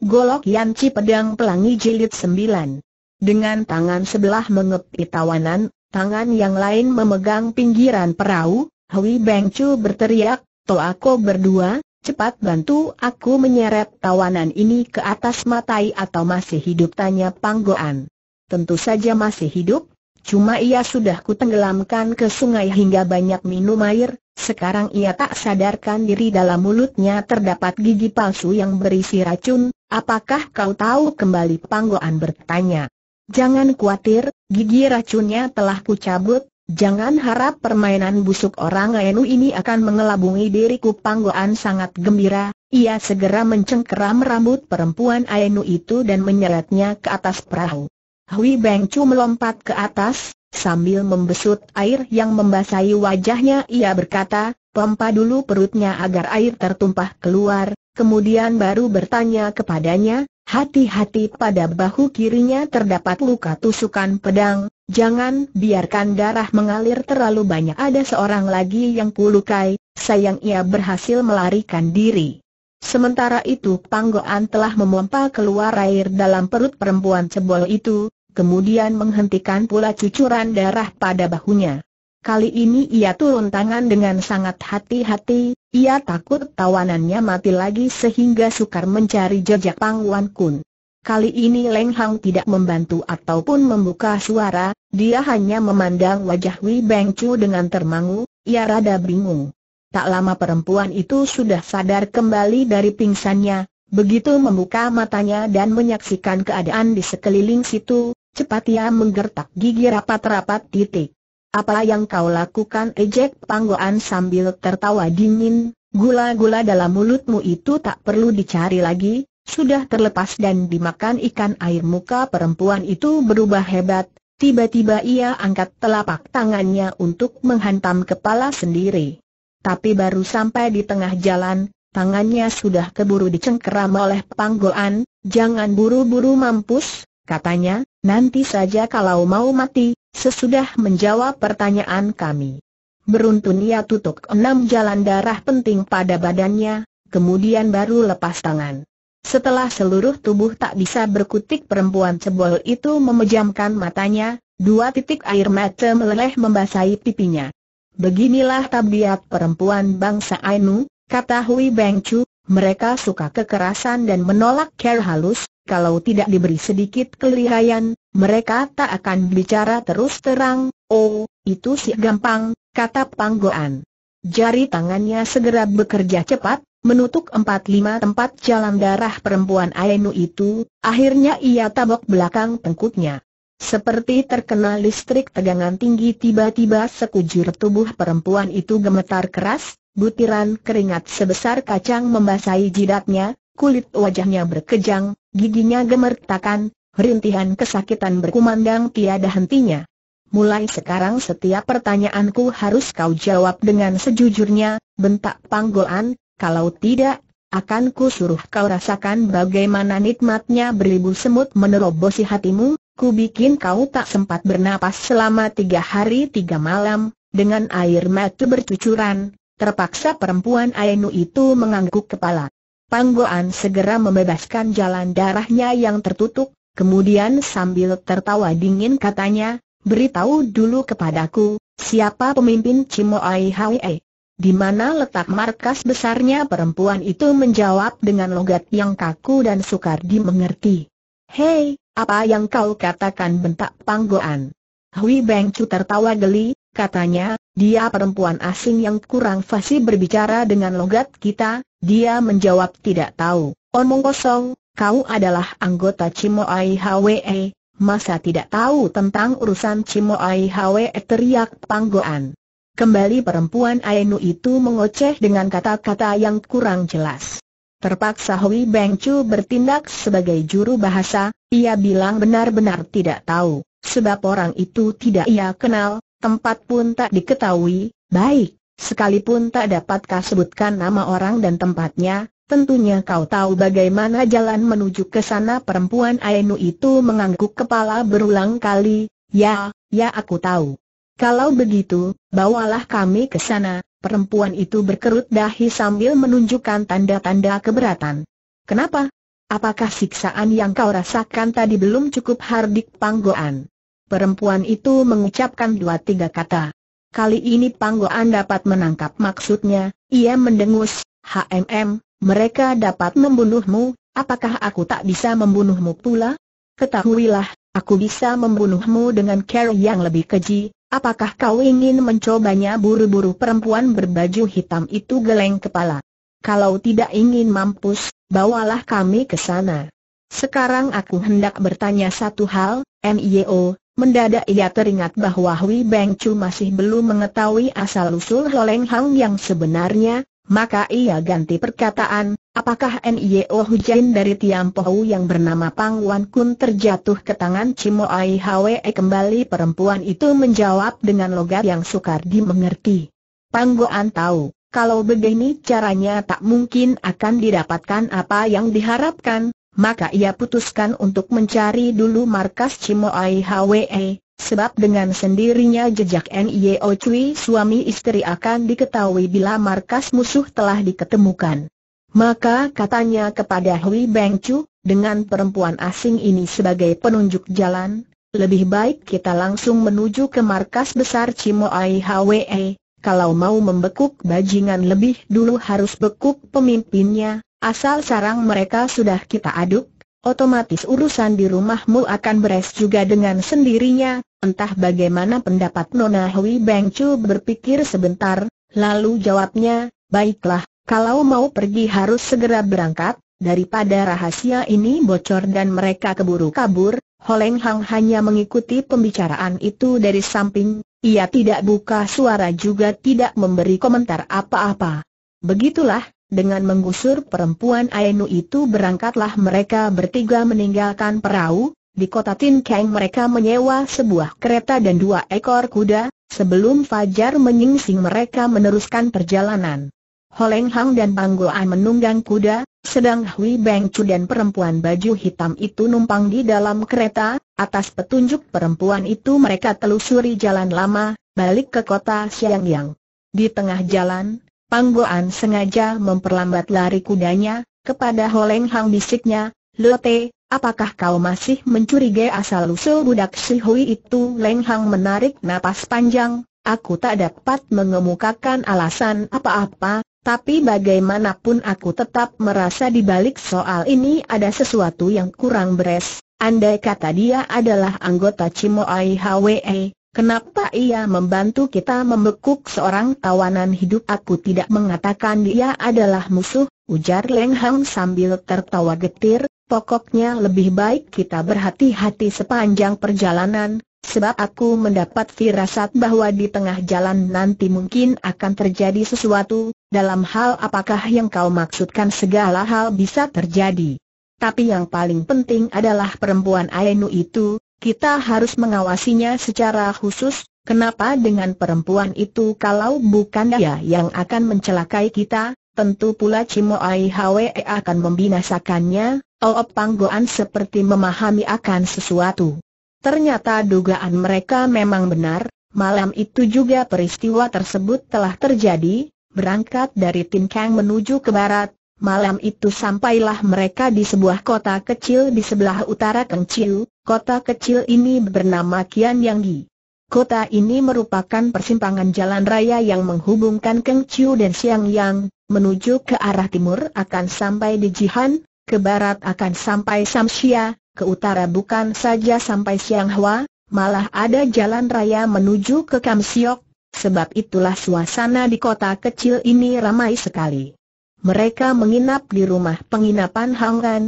Golok Yanci Pedang Pelangi Jilid 9 Dengan tangan sebelah mengepi tawanan, tangan yang lain memegang pinggiran perahu, Hui Beng Chu berteriak, Toako berdua, cepat bantu aku menyeret tawanan ini ke atas matai atau masih hidup tanya Panggoan. Tentu saja masih hidup, cuma ia sudah kutenggelamkan ke sungai hingga banyak minum air, sekarang ia tak sadarkan diri dalam mulutnya terdapat gigi palsu yang berisi racun, apakah kau tahu kembali panggoan bertanya. Jangan khawatir, gigi racunnya telah kucabut, jangan harap permainan busuk orang Ainu ini akan mengelabungi diriku panggoan sangat gembira, ia segera mencengkeram rambut perempuan Ainu itu dan menyeretnya ke atas perahu. Hui Beng Chu melompat ke atas, Sambil membesut air yang membasahi wajahnya ia berkata, pompa dulu perutnya agar air tertumpah keluar, kemudian baru bertanya kepadanya, hati-hati pada bahu kirinya terdapat luka tusukan pedang, jangan biarkan darah mengalir terlalu banyak ada seorang lagi yang kulukai, sayang ia berhasil melarikan diri. Sementara itu Panggoan telah memompa keluar air dalam perut perempuan cebol itu, kemudian menghentikan pula cucuran darah pada bahunya. Kali ini ia turun tangan dengan sangat hati-hati, ia takut tawanannya mati lagi sehingga sukar mencari jejak Pang Wan Kun. Kali ini Leng Hang tidak membantu ataupun membuka suara, dia hanya memandang wajah Wei Beng Chu dengan termangu, ia rada bingung. Tak lama perempuan itu sudah sadar kembali dari pingsannya, begitu membuka matanya dan menyaksikan keadaan di sekeliling situ, Cepat ia menggertak gigi rapat-rapat titik. Apa yang kau lakukan ejek panggoan sambil tertawa dingin, gula-gula dalam mulutmu itu tak perlu dicari lagi, sudah terlepas dan dimakan ikan air muka perempuan itu berubah hebat, tiba-tiba ia angkat telapak tangannya untuk menghantam kepala sendiri. Tapi baru sampai di tengah jalan, tangannya sudah keburu dicengkeram oleh panggoan, jangan buru-buru mampus, Katanya, nanti saja kalau mau mati, sesudah menjawab pertanyaan kami. Beruntun ia tutup enam jalan darah penting pada badannya, kemudian baru lepas tangan. Setelah seluruh tubuh tak bisa berkutik perempuan cebol itu memejamkan matanya, dua titik air mata meleleh membasahi pipinya. Beginilah tabiat perempuan bangsa Ainu, kata Hui Beng Chu, mereka suka kekerasan dan menolak care halus, kalau tidak diberi sedikit kelihayan, mereka tak akan bicara terus terang, oh, itu sih gampang, kata Panggoan. Jari tangannya segera bekerja cepat, menutup empat lima tempat jalan darah perempuan Ainu itu, akhirnya ia tabok belakang tengkutnya. Seperti terkena listrik tegangan tinggi tiba-tiba sekujur tubuh perempuan itu gemetar keras, butiran keringat sebesar kacang membasahi jidatnya, kulit wajahnya berkejang, Giginya gemertakan, rintihan kesakitan berkumandang tiada hentinya. Mulai sekarang setiap pertanyaanku harus kau jawab dengan sejujurnya, bentak panggolan, kalau tidak, akan ku suruh kau rasakan bagaimana nikmatnya beribu semut menerobosi hatimu, ku bikin kau tak sempat bernapas selama tiga hari tiga malam, dengan air mata bercucuran, terpaksa perempuan Ainu itu mengangguk kepala. Panggoan segera membebaskan jalan darahnya yang tertutup, kemudian sambil tertawa dingin katanya, beritahu dulu kepadaku, siapa pemimpin Cimoai Hwe. Di mana letak markas besarnya perempuan itu menjawab dengan logat yang kaku dan sukar dimengerti. Hei, apa yang kau katakan bentak Panggoan? Hui Bengcu tertawa geli, Katanya, dia perempuan asing yang kurang fasih berbicara dengan logat kita, dia menjawab tidak tahu. Omong kosong, kau adalah anggota Cimoai HWE, masa tidak tahu tentang urusan Cimoai HWE teriak panggoan. Kembali perempuan Ainu itu mengoceh dengan kata-kata yang kurang jelas. Terpaksa Hui Beng Chu bertindak sebagai juru bahasa, ia bilang benar-benar tidak tahu, sebab orang itu tidak ia kenal, tempat pun tak diketahui, baik, sekalipun tak dapatkah sebutkan nama orang dan tempatnya, tentunya kau tahu bagaimana jalan menuju ke sana perempuan Ainu itu mengangguk kepala berulang kali, ya, ya aku tahu. Kalau begitu, bawalah kami ke sana, perempuan itu berkerut dahi sambil menunjukkan tanda-tanda keberatan. Kenapa? Apakah siksaan yang kau rasakan tadi belum cukup hardik panggoan? Perempuan itu mengucapkan dua-tiga kata. Kali ini Panggoan dapat menangkap maksudnya, ia mendengus, HMM, mereka dapat membunuhmu, apakah aku tak bisa membunuhmu pula? Ketahuilah, aku bisa membunuhmu dengan cara yang lebih keji, apakah kau ingin mencobanya buru-buru perempuan berbaju hitam itu geleng kepala. Kalau tidak ingin mampus, bawalah kami ke sana. Sekarang aku hendak bertanya satu hal, Mio. Mendadak ia teringat bahwa Hui Beng Chu masih belum mengetahui asal-usul Loleng Hang yang sebenarnya, maka ia ganti perkataan, apakah N.I.O. Hujan oh dari Tiampohu yang bernama Pang Wan Kun terjatuh ke tangan Cimo Ai Hwe eh, kembali perempuan itu menjawab dengan logat yang sukar dimengerti. Pang Goan tahu, kalau begini caranya tak mungkin akan didapatkan apa yang diharapkan, maka ia putuskan untuk mencari dulu markas Cimoai Hwe, sebab dengan sendirinya jejak Nio Cui suami istri akan diketahui bila markas musuh telah diketemukan. Maka katanya kepada Hui Beng Chu, dengan perempuan asing ini sebagai penunjuk jalan, lebih baik kita langsung menuju ke markas besar Cimoai Hwe, kalau mau membekuk bajingan lebih dulu harus bekuk pemimpinnya, Asal sarang mereka sudah kita aduk, otomatis urusan di rumahmu akan beres juga dengan sendirinya. Entah bagaimana pendapat Nona Hui Beng Chu berpikir sebentar, lalu jawabnya, baiklah, kalau mau pergi harus segera berangkat, daripada rahasia ini bocor dan mereka keburu kabur, Holeng Hang hanya mengikuti pembicaraan itu dari samping, ia tidak buka suara juga tidak memberi komentar apa-apa. Begitulah, dengan menggusur perempuan Ainu itu berangkatlah mereka bertiga meninggalkan perahu, di kota Tin Kang mereka menyewa sebuah kereta dan dua ekor kuda, sebelum Fajar menyingsing mereka meneruskan perjalanan. Holeng Hang dan Panggoan menunggang kuda, sedang Hui Beng Chu dan perempuan baju hitam itu numpang di dalam kereta, atas petunjuk perempuan itu mereka telusuri jalan lama, balik ke kota Siang Yang Di tengah jalan, Panggoan sengaja memperlambat lari kudanya, kepada Holeng Hang bisiknya, Lote, apakah kau masih mencurigai asal-usul budak si Hui itu? Leng Hang menarik napas panjang, aku tak dapat mengemukakan alasan apa-apa, tapi bagaimanapun aku tetap merasa di balik soal ini ada sesuatu yang kurang beres. Andai kata dia adalah anggota Cimoai Hwe, Kenapa ia membantu kita membekuk seorang tawanan hidup? Aku tidak mengatakan dia adalah musuh, ujar Leng Hang sambil tertawa getir, pokoknya lebih baik kita berhati-hati sepanjang perjalanan, sebab aku mendapat firasat bahwa di tengah jalan nanti mungkin akan terjadi sesuatu, dalam hal apakah yang kau maksudkan segala hal bisa terjadi. Tapi yang paling penting adalah perempuan Ainu itu, kita harus mengawasinya secara khusus, kenapa dengan perempuan itu kalau bukan dia yang akan mencelakai kita, tentu pula Cimo Ai Hwe akan membinasakannya, Oh Panggoan seperti memahami akan sesuatu. Ternyata dugaan mereka memang benar, malam itu juga peristiwa tersebut telah terjadi, berangkat dari Tin Kang menuju ke barat, Malam itu sampailah mereka di sebuah kota kecil di sebelah utara Kengciu, kota kecil ini bernama Kian Yanggi. Kota ini merupakan persimpangan jalan raya yang menghubungkan Kengciu dan Xiangyang, menuju ke arah timur akan sampai di Jihan, ke barat akan sampai Samsia, ke utara bukan saja sampai Xianghua, malah ada jalan raya menuju ke Kamsiok, sebab itulah suasana di kota kecil ini ramai sekali. Mereka menginap di rumah penginapan Hang An,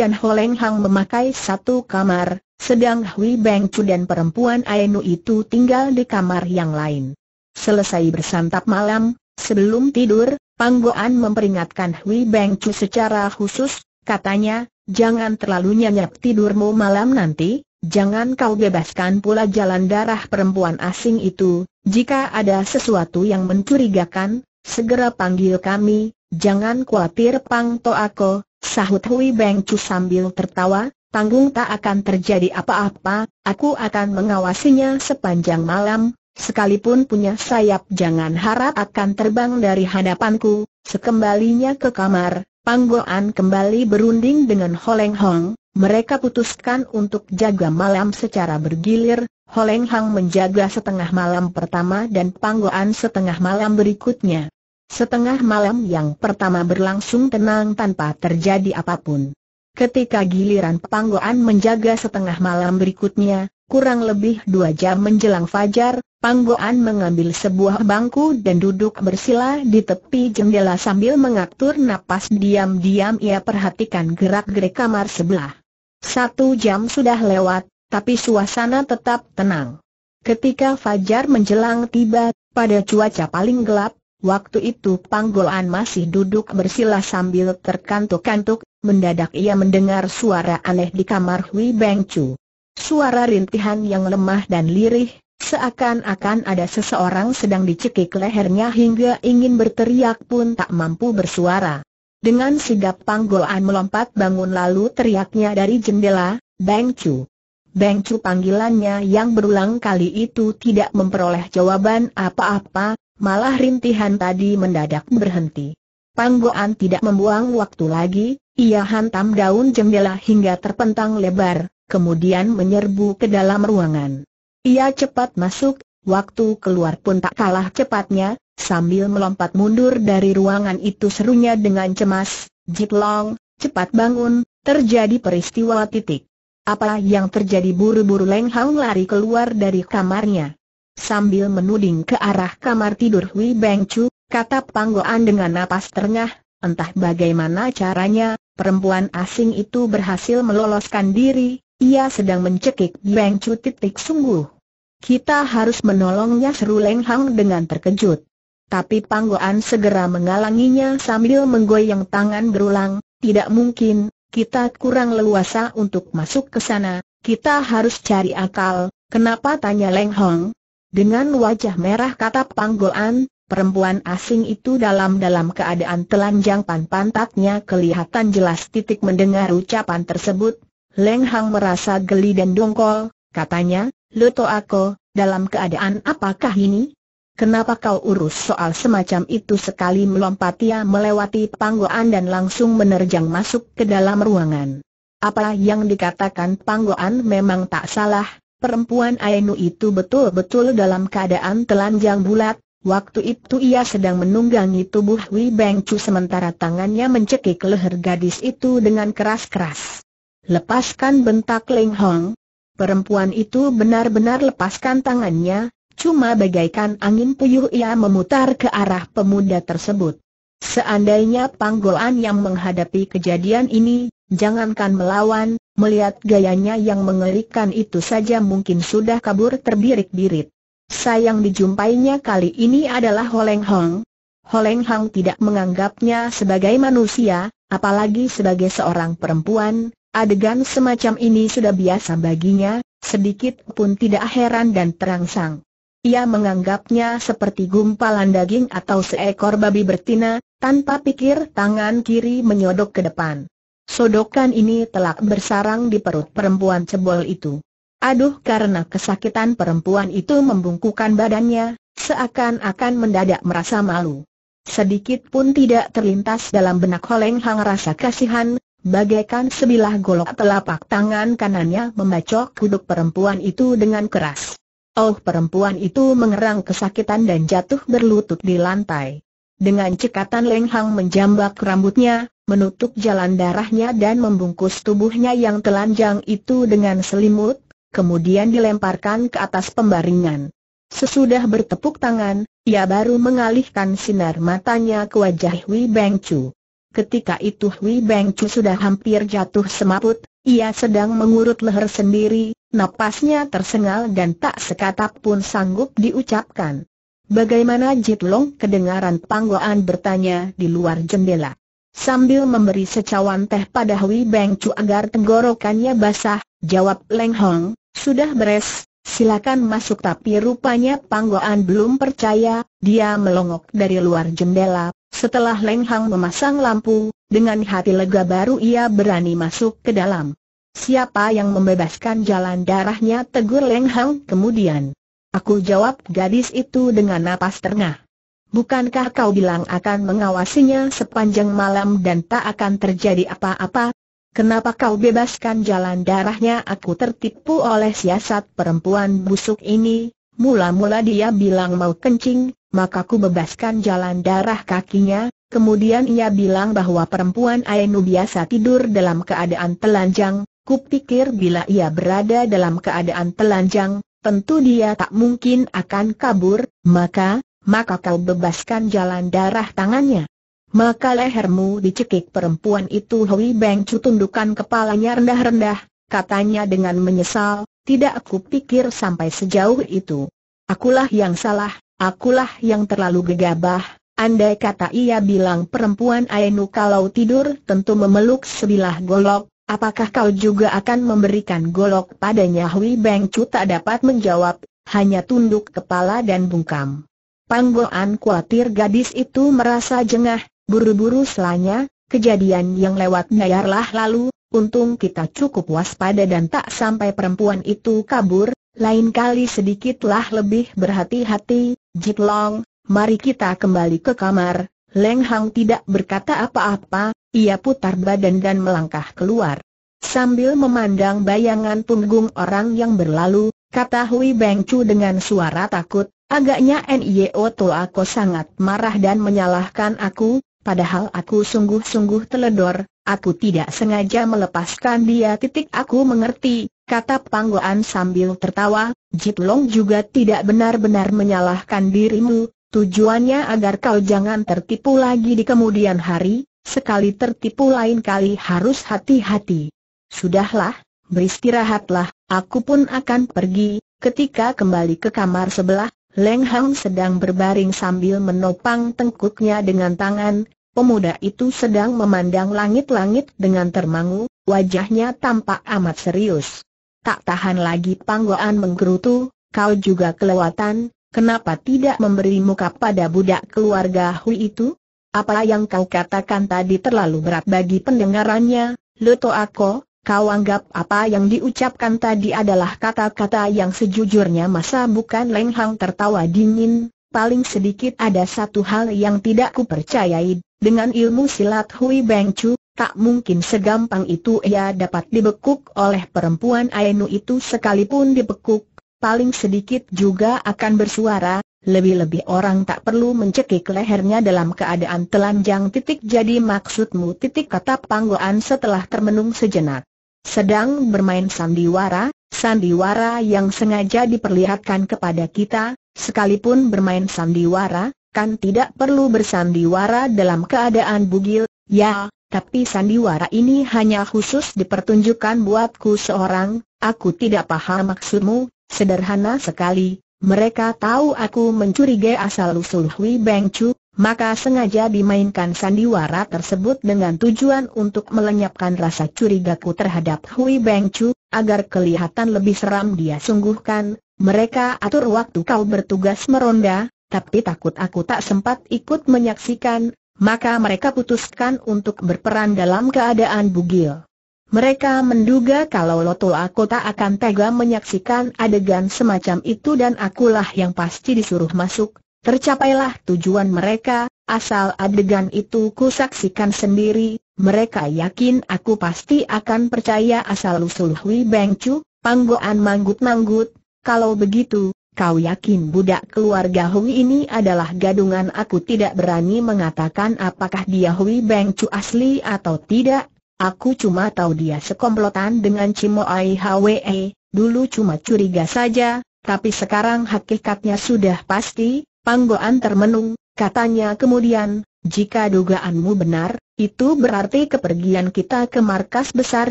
dan Holeng Hang memakai satu kamar, sedang Hui Beng Chu dan perempuan Ainu itu tinggal di kamar yang lain. Selesai bersantap malam, sebelum tidur, Panggoan memperingatkan Hui Beng Chu secara khusus, katanya, jangan terlalu nyenyak tidurmu malam nanti, jangan kau bebaskan pula jalan darah perempuan asing itu, jika ada sesuatu yang mencurigakan, Segera panggil kami, jangan khawatir Pang Toako, sahut Hui Beng Chu sambil tertawa, tanggung tak akan terjadi apa-apa, aku akan mengawasinya sepanjang malam, sekalipun punya sayap jangan harap akan terbang dari hadapanku, sekembalinya ke kamar, pang Panggoan kembali berunding dengan Holeng Hong, mereka putuskan untuk jaga malam secara bergilir, Holeng hong menjaga setengah malam pertama dan Panggoan setengah malam berikutnya. Setengah malam yang pertama berlangsung tenang tanpa terjadi apapun. Ketika giliran Panggoan menjaga setengah malam berikutnya, kurang lebih dua jam menjelang fajar, Panggoan mengambil sebuah bangku dan duduk bersila di tepi jendela sambil mengatur napas diam-diam ia perhatikan gerak-gerik kamar sebelah. Satu jam sudah lewat, tapi suasana tetap tenang. Ketika fajar menjelang tiba, pada cuaca paling gelap, Waktu itu Panggolan masih duduk bersila sambil terkantuk-kantuk, mendadak ia mendengar suara aneh di kamar Hui Beng Chu. Suara rintihan yang lemah dan lirih, seakan-akan ada seseorang sedang dicekik lehernya hingga ingin berteriak pun tak mampu bersuara. Dengan sigap Panggolan melompat bangun lalu teriaknya dari jendela, Beng Chu. Beng Chu panggilannya yang berulang kali itu tidak memperoleh jawaban apa-apa, Malah rintihan tadi mendadak berhenti. Panggoan tidak membuang waktu lagi, ia hantam daun jendela hingga terpentang lebar, kemudian menyerbu ke dalam ruangan. Ia cepat masuk, waktu keluar pun tak kalah cepatnya, sambil melompat mundur dari ruangan itu serunya dengan cemas, Long, cepat bangun, terjadi peristiwa titik. Apa yang terjadi buru-buru Leng Hang lari keluar dari kamarnya sambil menuding ke arah kamar tidur Hui Beng Chu, kata Panggoan dengan napas terengah, entah bagaimana caranya, perempuan asing itu berhasil meloloskan diri, ia sedang mencekik Beng Chu titik sungguh. Kita harus menolongnya seru Leng Hang dengan terkejut. Tapi Panggoan segera menghalanginya sambil menggoyang tangan berulang, tidak mungkin, kita kurang leluasa untuk masuk ke sana, kita harus cari akal, Kenapa tanya Leng Hong, dengan wajah merah kata panggolan, perempuan asing itu dalam-dalam keadaan telanjang pan-pantatnya kelihatan jelas titik mendengar ucapan tersebut. Leng Hang merasa geli dan dongkol, katanya, Luto aku, dalam keadaan apakah ini? Kenapa kau urus soal semacam itu sekali melompat ia melewati panggoan dan langsung menerjang masuk ke dalam ruangan. Apa yang dikatakan panggoan memang tak salah, Perempuan Ainu itu betul-betul dalam keadaan telanjang bulat, waktu itu ia sedang menunggangi tubuh Wei Beng sementara tangannya mencekik leher gadis itu dengan keras-keras. Lepaskan bentak Ling Hong. Perempuan itu benar-benar lepaskan tangannya, cuma bagaikan angin puyuh ia memutar ke arah pemuda tersebut. Seandainya panggolan yang menghadapi kejadian ini, Jangankan melawan, melihat gayanya yang mengerikan itu saja mungkin sudah kabur terbirit-birit. Sayang dijumpainya kali ini adalah Holeng Hong. Holeng Hong tidak menganggapnya sebagai manusia, apalagi sebagai seorang perempuan, adegan semacam ini sudah biasa baginya, sedikit pun tidak heran dan terangsang. Ia menganggapnya seperti gumpalan daging atau seekor babi bertina, tanpa pikir tangan kiri menyodok ke depan. Sodokan ini telah bersarang di perut perempuan cebol itu. Aduh karena kesakitan perempuan itu membungkukan badannya, seakan-akan mendadak merasa malu. Sedikit pun tidak terlintas dalam benak Holeng Hang rasa kasihan, bagaikan sebilah golok telapak tangan kanannya membacok kuduk perempuan itu dengan keras. Oh perempuan itu mengerang kesakitan dan jatuh berlutut di lantai. Dengan cekatan Leng Hang menjambak rambutnya, menutup jalan darahnya dan membungkus tubuhnya yang telanjang itu dengan selimut, kemudian dilemparkan ke atas pembaringan. Sesudah bertepuk tangan, ia baru mengalihkan sinar matanya ke wajah Hui Beng Chu. Ketika itu Hui Beng Chu sudah hampir jatuh semaput, ia sedang mengurut leher sendiri, napasnya tersengal dan tak sekata pun sanggup diucapkan. Bagaimana Jit Long kedengaran panggoan bertanya di luar jendela sambil memberi secawan teh pada Hui Beng Chu agar tenggorokannya basah, jawab Leng Hong, sudah beres, silakan masuk tapi rupanya Goan belum percaya, dia melongok dari luar jendela, setelah Leng Hong memasang lampu, dengan hati lega baru ia berani masuk ke dalam. Siapa yang membebaskan jalan darahnya tegur Leng Hong. kemudian. Aku jawab gadis itu dengan napas tengah. Bukankah kau bilang akan mengawasinya sepanjang malam dan tak akan terjadi apa-apa? Kenapa kau bebaskan jalan darahnya? Aku tertipu oleh siasat perempuan busuk ini. Mula-mula dia bilang mau kencing, maka ku bebaskan jalan darah kakinya. Kemudian ia bilang bahwa perempuan Ainu biasa tidur dalam keadaan telanjang. Kupikir bila ia berada dalam keadaan telanjang, tentu dia tak mungkin akan kabur, maka maka kau bebaskan jalan darah tangannya. Maka lehermu dicekik perempuan itu Hui Beng Chu tundukkan kepalanya rendah-rendah, katanya dengan menyesal, tidak aku pikir sampai sejauh itu. Akulah yang salah, akulah yang terlalu gegabah, andai kata ia bilang perempuan Ainu kalau tidur tentu memeluk sebilah golok, apakah kau juga akan memberikan golok padanya Hui Beng Chu tak dapat menjawab, hanya tunduk kepala dan bungkam. Panggoan kuatir gadis itu merasa jengah, buru-buru selanya, kejadian yang lewat nyayarlah lalu, untung kita cukup waspada dan tak sampai perempuan itu kabur, lain kali sedikitlah lebih berhati-hati, Jit Long, mari kita kembali ke kamar, Leng Hang tidak berkata apa-apa, ia putar badan dan melangkah keluar. Sambil memandang bayangan punggung orang yang berlalu, kata Hui Beng Chu dengan suara takut, Agaknya NIO aku sangat marah dan menyalahkan aku, padahal aku sungguh-sungguh teledor, aku tidak sengaja melepaskan dia. Titik aku mengerti, kata Panggoan sambil tertawa, Jit Long juga tidak benar-benar menyalahkan dirimu, tujuannya agar kau jangan tertipu lagi di kemudian hari, sekali tertipu lain kali harus hati-hati. Sudahlah, beristirahatlah, aku pun akan pergi, Ketika kembali ke kamar sebelah, Leng Hang sedang berbaring sambil menopang tengkuknya dengan tangan, pemuda itu sedang memandang langit-langit dengan termangu, wajahnya tampak amat serius. Tak tahan lagi panggoan menggerutu, kau juga kelewatan, kenapa tidak memberi muka pada budak keluarga Hui itu? Apa yang kau katakan tadi terlalu berat bagi pendengarannya, Loto Ako, Kau anggap apa yang diucapkan tadi adalah kata-kata yang sejujurnya masa bukan Leng Hang tertawa dingin, paling sedikit ada satu hal yang tidak kupercayai, dengan ilmu silat Hui Beng Chu, tak mungkin segampang itu ia dapat dibekuk oleh perempuan Ainu itu sekalipun dibekuk, paling sedikit juga akan bersuara, lebih-lebih orang tak perlu mencekik lehernya dalam keadaan telanjang titik jadi maksudmu titik kata panggoan setelah termenung sejenak sedang bermain sandiwara, sandiwara yang sengaja diperlihatkan kepada kita, sekalipun bermain sandiwara, kan tidak perlu bersandiwara dalam keadaan bugil, ya, tapi sandiwara ini hanya khusus dipertunjukkan buatku seorang, aku tidak paham maksudmu, sederhana sekali, mereka tahu aku mencurigai asal-usul Hui Beng Chu, maka sengaja dimainkan sandiwara tersebut dengan tujuan untuk melenyapkan rasa curigaku terhadap Hui Beng Chu, agar kelihatan lebih seram dia sungguhkan, mereka atur waktu kau bertugas meronda, tapi takut aku tak sempat ikut menyaksikan, maka mereka putuskan untuk berperan dalam keadaan bugil. Mereka menduga kalau Loto aku tak akan tega menyaksikan adegan semacam itu dan akulah yang pasti disuruh masuk, Tercapailah tujuan mereka, asal adegan itu kusaksikan sendiri, mereka yakin aku pasti akan percaya asal-usul Hui Beng Chu, panggoan manggut-manggut, kalau begitu, kau yakin budak keluarga Hui ini adalah gadungan aku tidak berani mengatakan apakah dia Hui Beng Chu asli atau tidak, aku cuma tahu dia sekomplotan dengan Cimo Ai Hwe, dulu cuma curiga saja, tapi sekarang hakikatnya sudah pasti, Panggoan termenung, katanya kemudian, jika dugaanmu benar, itu berarti kepergian kita ke markas besar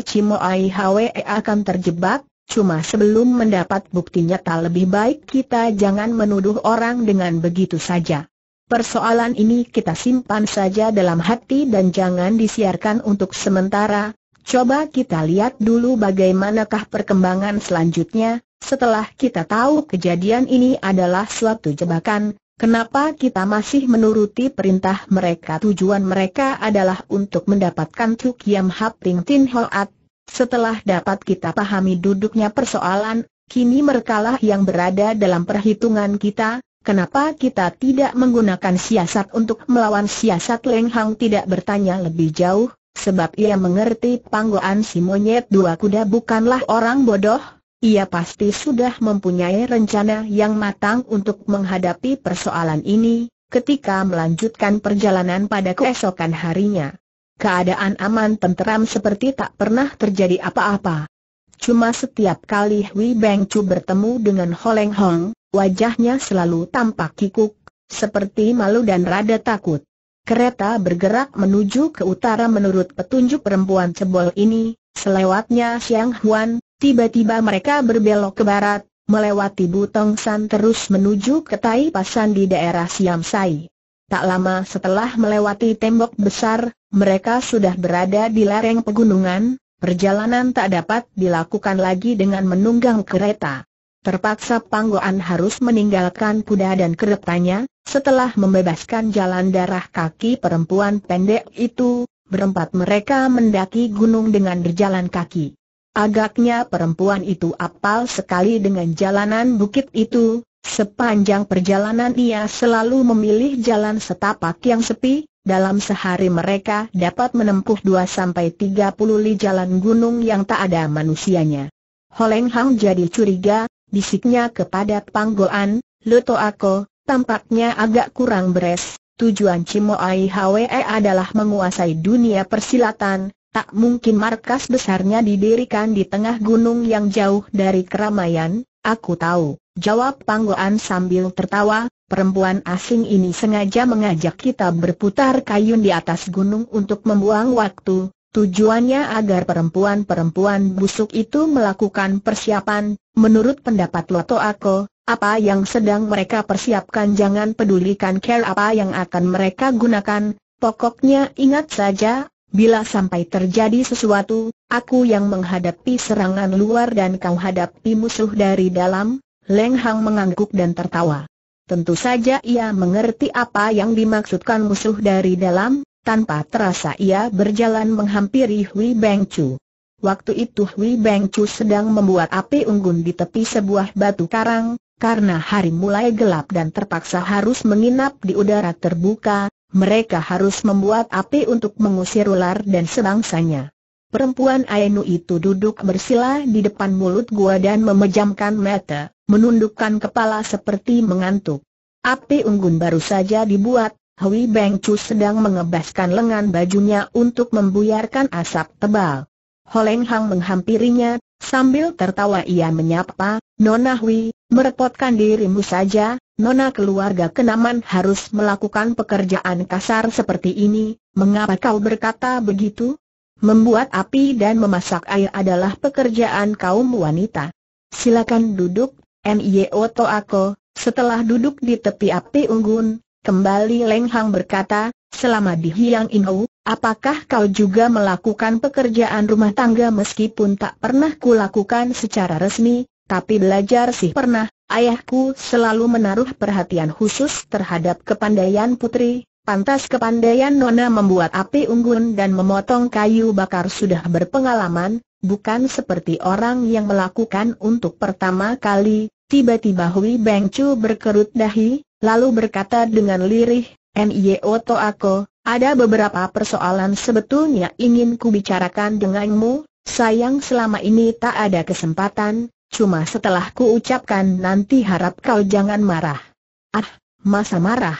Cimoai Hwe akan terjebak, cuma sebelum mendapat buktinya tak lebih baik kita jangan menuduh orang dengan begitu saja. Persoalan ini kita simpan saja dalam hati dan jangan disiarkan untuk sementara, coba kita lihat dulu bagaimanakah perkembangan selanjutnya, setelah kita tahu kejadian ini adalah suatu jebakan, Kenapa kita masih menuruti perintah mereka? Tujuan mereka adalah untuk mendapatkan Yam Hap Ting Tin Hoat. Setelah dapat kita pahami duduknya persoalan, kini merekalah yang berada dalam perhitungan kita. Kenapa kita tidak menggunakan siasat untuk melawan siasat Leng Hang tidak bertanya lebih jauh, sebab ia mengerti panggoan si monyet dua kuda bukanlah orang bodoh, ia pasti sudah mempunyai rencana yang matang untuk menghadapi persoalan ini, ketika melanjutkan perjalanan pada keesokan harinya. Keadaan aman tenteram seperti tak pernah terjadi apa-apa. Cuma setiap kali Hui Beng Chu bertemu dengan Holeng Hong, wajahnya selalu tampak kikuk, seperti malu dan rada takut. Kereta bergerak menuju ke utara menurut petunjuk perempuan cebol ini, selewatnya Xiang Huan, Tiba-tiba mereka berbelok ke barat, melewati Butong San terus menuju ke Tai Pasan di daerah Siam Sai. Tak lama setelah melewati tembok besar, mereka sudah berada di lereng pegunungan, perjalanan tak dapat dilakukan lagi dengan menunggang kereta. Terpaksa Panggoan harus meninggalkan kuda dan keretanya, setelah membebaskan jalan darah kaki perempuan pendek itu, berempat mereka mendaki gunung dengan berjalan kaki. Agaknya perempuan itu apal sekali dengan jalanan bukit itu, sepanjang perjalanan ia selalu memilih jalan setapak yang sepi, dalam sehari mereka dapat menempuh 2-30 li jalan gunung yang tak ada manusianya. Holeng Hang jadi curiga, bisiknya kepada Panggoan, Luto Ako, tampaknya agak kurang beres, tujuan Cimo Ai Hwe adalah menguasai dunia persilatan, tak mungkin markas besarnya didirikan di tengah gunung yang jauh dari keramaian, aku tahu, jawab Panggoan sambil tertawa, perempuan asing ini sengaja mengajak kita berputar kayun di atas gunung untuk membuang waktu, tujuannya agar perempuan-perempuan busuk itu melakukan persiapan, menurut pendapat Loto Ako, apa yang sedang mereka persiapkan jangan pedulikan care apa yang akan mereka gunakan, pokoknya ingat saja Bila sampai terjadi sesuatu, aku yang menghadapi serangan luar dan kau hadapi musuh dari dalam, Leng Hang mengangguk dan tertawa. Tentu saja ia mengerti apa yang dimaksudkan musuh dari dalam, tanpa terasa ia berjalan menghampiri Hui Beng Chu. Waktu itu Hui Beng Chu sedang membuat api unggun di tepi sebuah batu karang, karena hari mulai gelap dan terpaksa harus menginap di udara terbuka, mereka harus membuat api untuk mengusir ular dan sebangsanya. Perempuan Ainu itu duduk bersila di depan mulut gua dan memejamkan mata, menundukkan kepala seperti mengantuk. Api unggun baru saja dibuat, Hui Beng Chu sedang mengebaskan lengan bajunya untuk membuyarkan asap tebal. Holeng Hang menghampirinya, sambil tertawa ia menyapa, Nona Hui, merepotkan dirimu saja, Nona keluarga Kenaman harus melakukan pekerjaan kasar seperti ini, mengapa kau berkata begitu? Membuat api dan memasak air adalah pekerjaan kaum wanita. Silakan duduk, Nio Toako, setelah duduk di tepi api unggun, kembali Leng Hang berkata, selama di Hiang apakah kau juga melakukan pekerjaan rumah tangga meskipun tak pernah kulakukan secara resmi, tapi belajar sih pernah, Ayahku selalu menaruh perhatian khusus terhadap kepandaian putri, pantas kepandaian Nona membuat api unggun dan memotong kayu bakar sudah berpengalaman, bukan seperti orang yang melakukan untuk pertama kali. Tiba-tiba Hui Beng Chu berkerut dahi, lalu berkata dengan lirih, Nio to aku, ada beberapa persoalan sebetulnya ingin ku bicarakan denganmu, sayang selama ini tak ada kesempatan, Cuma setelah ku ucapkan nanti harap kau jangan marah. Ah, masa marah?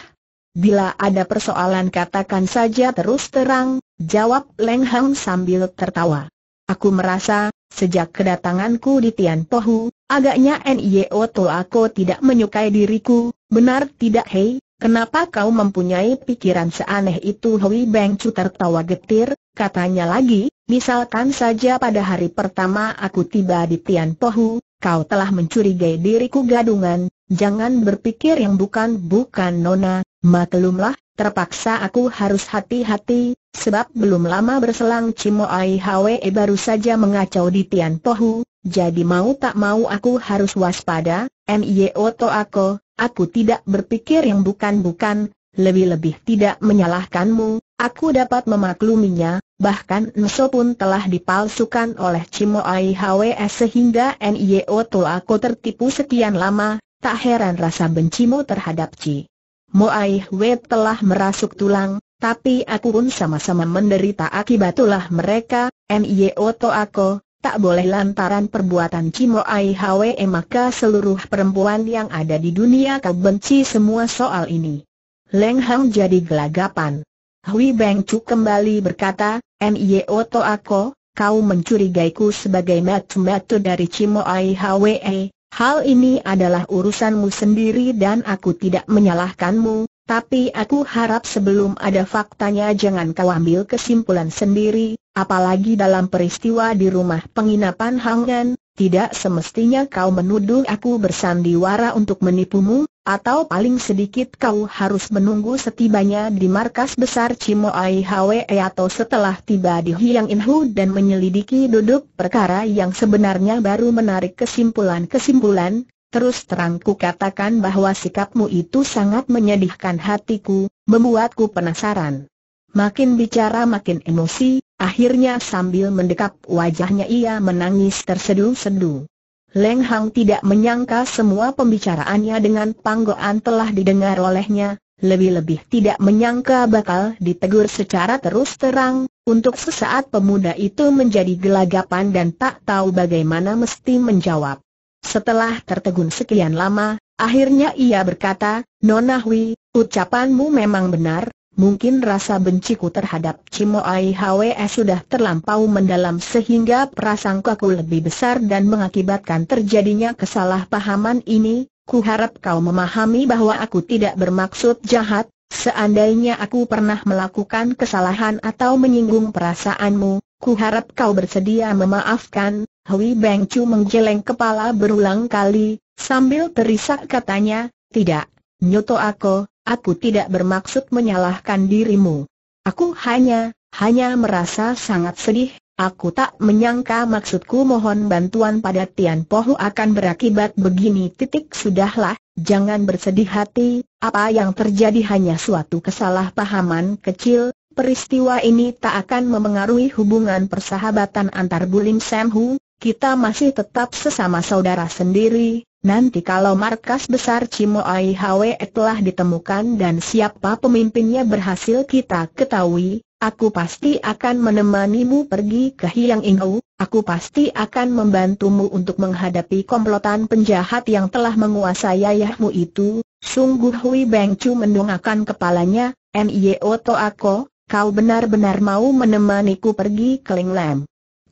Bila ada persoalan katakan saja terus terang, jawab Leng Hang sambil tertawa. Aku merasa, sejak kedatanganku di Tian Pohu, agaknya N.I.O. Toako tidak menyukai diriku, benar tidak hei? Kenapa kau mempunyai pikiran seaneh itu Hui Beng Chu tertawa getir, katanya lagi, Misalkan saja pada hari pertama aku tiba di Tian Pohu, kau telah mencurigai diriku gadungan, jangan berpikir yang bukan-bukan nona, maklumlah, terpaksa aku harus hati-hati, sebab belum lama berselang Cimo Ai Hwe e baru saja mengacau di Tian Pohu, jadi mau tak mau aku harus waspada, Mio To Ako, aku tidak berpikir yang bukan-bukan, lebih-lebih tidak menyalahkanmu, aku dapat memakluminya, Bahkan Nso pun telah dipalsukan oleh Cimo IHWS sehingga NIO Toako tertipu sekian lama, tak heran rasa bencimu terhadap Ci. Ai Hwe telah merasuk tulang, tapi aku pun sama-sama menderita akibat ulah mereka, NIO Toako, tak boleh lantaran perbuatan Cimo HWE maka seluruh perempuan yang ada di dunia kau benci semua soal ini. Leng Hang jadi gelagapan. Hui Beng Chu kembali berkata, Nio To Ako, kau mencurigaiku sebagai metu-metu dari Cimo Ai Hwe. Hal ini adalah urusanmu sendiri dan aku tidak menyalahkanmu, tapi aku harap sebelum ada faktanya jangan kau ambil kesimpulan sendiri, apalagi dalam peristiwa di rumah penginapan Hangan, tidak semestinya kau menuduh aku bersandiwara untuk menipumu, atau paling sedikit kau harus menunggu setibanya di markas besar Cimoai Hwe atau setelah tiba di Hiang Inhu dan menyelidiki duduk perkara yang sebenarnya baru menarik kesimpulan-kesimpulan, Terus terang ku katakan bahwa sikapmu itu sangat menyedihkan hatiku, membuatku penasaran. Makin bicara makin emosi, Akhirnya sambil mendekap wajahnya ia menangis tersedu-sedu. Leng Hang tidak menyangka semua pembicaraannya dengan panggoan telah didengar olehnya, lebih-lebih tidak menyangka bakal ditegur secara terus terang, untuk sesaat pemuda itu menjadi gelagapan dan tak tahu bagaimana mesti menjawab. Setelah tertegun sekian lama, akhirnya ia berkata, Nona ucapanmu memang benar, Mungkin rasa benciku terhadap Cimo Hwe sudah terlampau mendalam sehingga prasangkaku lebih besar dan mengakibatkan terjadinya kesalahpahaman ini. Ku harap kau memahami bahwa aku tidak bermaksud jahat, seandainya aku pernah melakukan kesalahan atau menyinggung perasaanmu, ku harap kau bersedia memaafkan. Hui Beng Chu menggeleng kepala berulang kali, sambil terisak katanya, tidak, Nyoto aku, Aku tidak bermaksud menyalahkan dirimu. Aku hanya, hanya merasa sangat sedih, aku tak menyangka maksudku mohon bantuan pada Tian Pohu akan berakibat begini titik sudahlah, jangan bersedih hati, apa yang terjadi hanya suatu kesalahpahaman kecil, peristiwa ini tak akan memengaruhi hubungan persahabatan antar Bulim Sam Hu, kita masih tetap sesama saudara sendiri, Nanti kalau markas besar Cimoai Hwe telah ditemukan dan siapa pemimpinnya berhasil kita ketahui, aku pasti akan menemanimu pergi ke Hiang Ingau, aku pasti akan membantumu untuk menghadapi komplotan penjahat yang telah menguasai ayahmu itu. Sungguh Hui Beng Chu mendongakkan kepalanya, Mie Nio Toako, kau benar-benar mau menemaniku pergi ke Linglam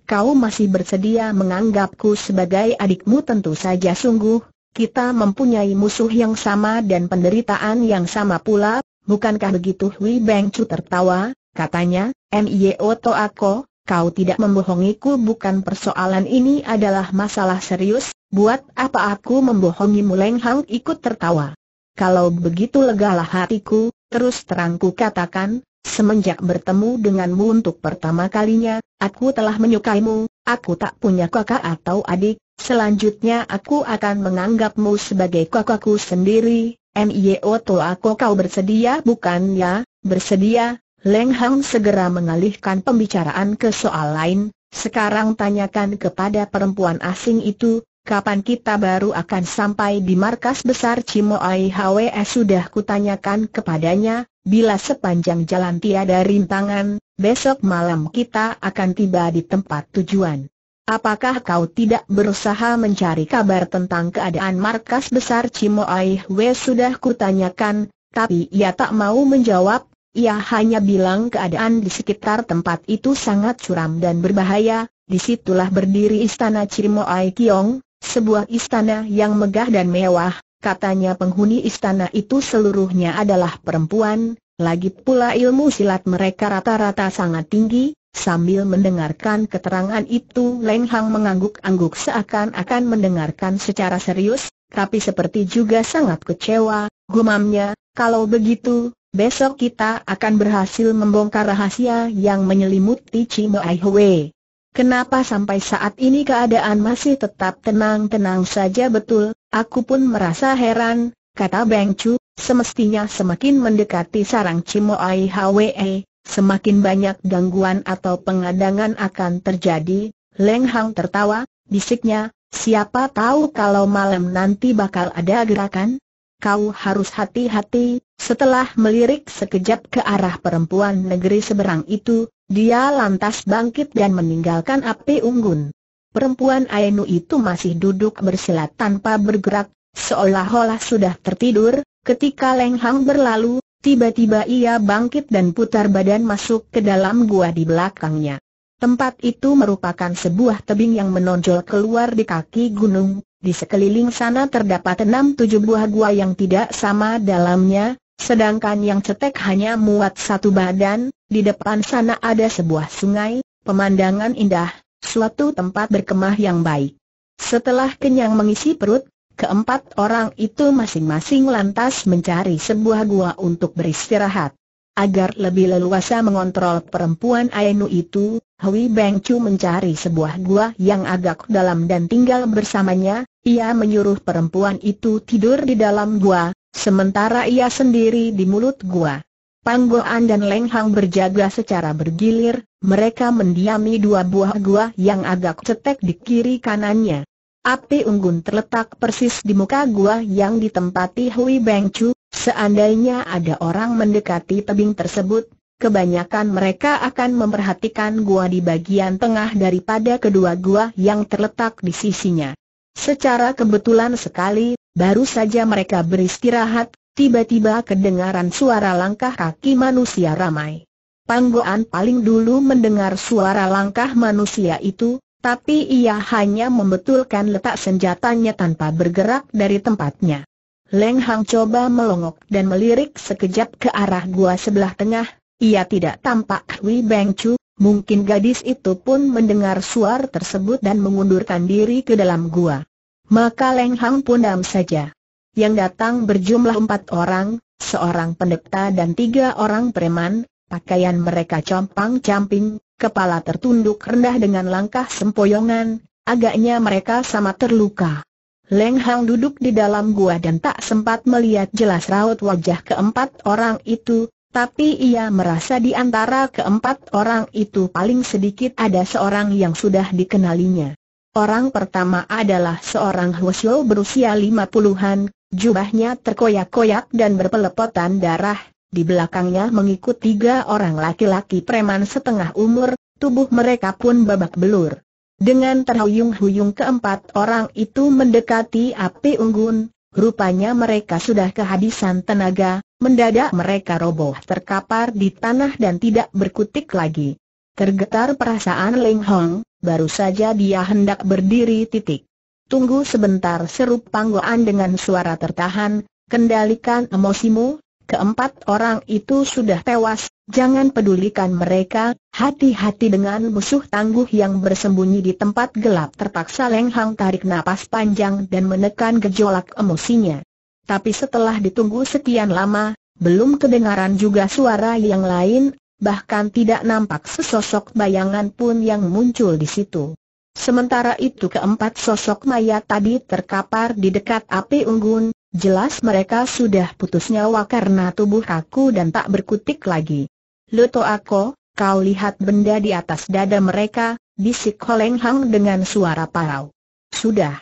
kau masih bersedia menganggapku sebagai adikmu tentu saja sungguh, kita mempunyai musuh yang sama dan penderitaan yang sama pula, bukankah begitu Hui Beng Chu tertawa, katanya, Mio Toako, kau tidak membohongiku bukan persoalan ini adalah masalah serius, buat apa aku membohongimu Leng Hang ikut tertawa. Kalau begitu legalah hatiku, terus terangku katakan, Semenjak bertemu denganmu untuk pertama kalinya, aku telah menyukaimu, aku tak punya kakak atau adik, selanjutnya aku akan menganggapmu sebagai kakakku sendiri, Mio aku kau bersedia bukan ya, bersedia, Leng Hang segera mengalihkan pembicaraan ke soal lain, sekarang tanyakan kepada perempuan asing itu, kapan kita baru akan sampai di markas besar Cimoai HWS sudah kutanyakan kepadanya, bila sepanjang jalan tiada rintangan, besok malam kita akan tiba di tempat tujuan. Apakah kau tidak berusaha mencari kabar tentang keadaan markas besar Cimoai Hwe sudah kutanyakan, tapi ia tak mau menjawab, ia hanya bilang keadaan di sekitar tempat itu sangat curam dan berbahaya, disitulah berdiri istana Cimoai Kiong, sebuah istana yang megah dan mewah, Katanya penghuni istana itu seluruhnya adalah perempuan, lagi pula ilmu silat mereka rata-rata sangat tinggi, Sambil mendengarkan keterangan itu Leng Hang mengangguk-angguk seakan-akan mendengarkan secara serius, tapi seperti juga sangat kecewa, gumamnya, kalau begitu, besok kita akan berhasil membongkar rahasia yang menyelimuti Ai Hwe. Kenapa sampai saat ini keadaan masih tetap tenang-tenang saja betul, Aku pun merasa heran, kata Beng Chu, semestinya semakin mendekati sarang Cimoai Hwe, semakin banyak gangguan atau pengadangan akan terjadi. Leng Hang tertawa, bisiknya, siapa tahu kalau malam nanti bakal ada gerakan? Kau harus hati-hati, setelah melirik sekejap ke arah perempuan negeri seberang itu, dia lantas bangkit dan meninggalkan api unggun. Perempuan Ainu itu masih duduk bersila tanpa bergerak, seolah-olah sudah tertidur, ketika Leng Hang berlalu, tiba-tiba ia bangkit dan putar badan masuk ke dalam gua di belakangnya. Tempat itu merupakan sebuah tebing yang menonjol keluar di kaki gunung, di sekeliling sana terdapat enam tujuh buah gua yang tidak sama dalamnya, sedangkan yang cetek hanya muat satu badan, di depan sana ada sebuah sungai, pemandangan indah, suatu tempat berkemah yang baik. Setelah kenyang mengisi perut, keempat orang itu masing-masing lantas mencari sebuah gua untuk beristirahat. Agar lebih leluasa mengontrol perempuan Ainu itu, Hui Beng Chu mencari sebuah gua yang agak dalam dan tinggal bersamanya, ia menyuruh perempuan itu tidur di dalam gua, sementara ia sendiri di mulut gua. Panggoan dan Lenghang Hang berjaga secara bergilir, mereka mendiami dua buah gua yang agak cetek di kiri kanannya. Api unggun terletak persis di muka gua yang ditempati Hui Beng Chu, seandainya ada orang mendekati tebing tersebut, kebanyakan mereka akan memperhatikan gua di bagian tengah daripada kedua gua yang terletak di sisinya. Secara kebetulan sekali, baru saja mereka beristirahat, tiba-tiba kedengaran suara langkah kaki manusia ramai. Panggoan paling dulu mendengar suara langkah manusia itu, tapi ia hanya membetulkan letak senjatanya tanpa bergerak dari tempatnya. Leng Hang coba melongok dan melirik sekejap ke arah gua sebelah tengah, ia tidak tampak Hui Beng Chu, mungkin gadis itu pun mendengar suara tersebut dan mengundurkan diri ke dalam gua. Maka Leng Hang pun diam saja yang datang berjumlah empat orang, seorang pendeta dan tiga orang preman, pakaian mereka compang-camping, kepala tertunduk rendah dengan langkah sempoyongan, agaknya mereka sama terluka. Leng Hang duduk di dalam gua dan tak sempat melihat jelas raut wajah keempat orang itu, tapi ia merasa di antara keempat orang itu paling sedikit ada seorang yang sudah dikenalinya. Orang pertama adalah seorang Huasyo berusia lima puluhan, Jubahnya terkoyak-koyak dan berpelepotan darah, di belakangnya mengikut tiga orang laki-laki preman setengah umur, tubuh mereka pun babak belur. Dengan terhuyung-huyung keempat orang itu mendekati api unggun, rupanya mereka sudah kehabisan tenaga, mendadak mereka roboh terkapar di tanah dan tidak berkutik lagi. Tergetar perasaan Ling Hong, baru saja dia hendak berdiri titik. Tunggu sebentar seru panggoan dengan suara tertahan, kendalikan emosimu, keempat orang itu sudah tewas, jangan pedulikan mereka, hati-hati dengan musuh tangguh yang bersembunyi di tempat gelap terpaksa Leng tarik napas panjang dan menekan gejolak emosinya. Tapi setelah ditunggu sekian lama, belum kedengaran juga suara yang lain, bahkan tidak nampak sesosok bayangan pun yang muncul di situ. Sementara itu keempat sosok mayat tadi terkapar di dekat api unggun, jelas mereka sudah putus nyawa karena tubuh kaku dan tak berkutik lagi. Luto Ako, kau lihat benda di atas dada mereka, bisik Holeng Hang dengan suara parau. Sudah.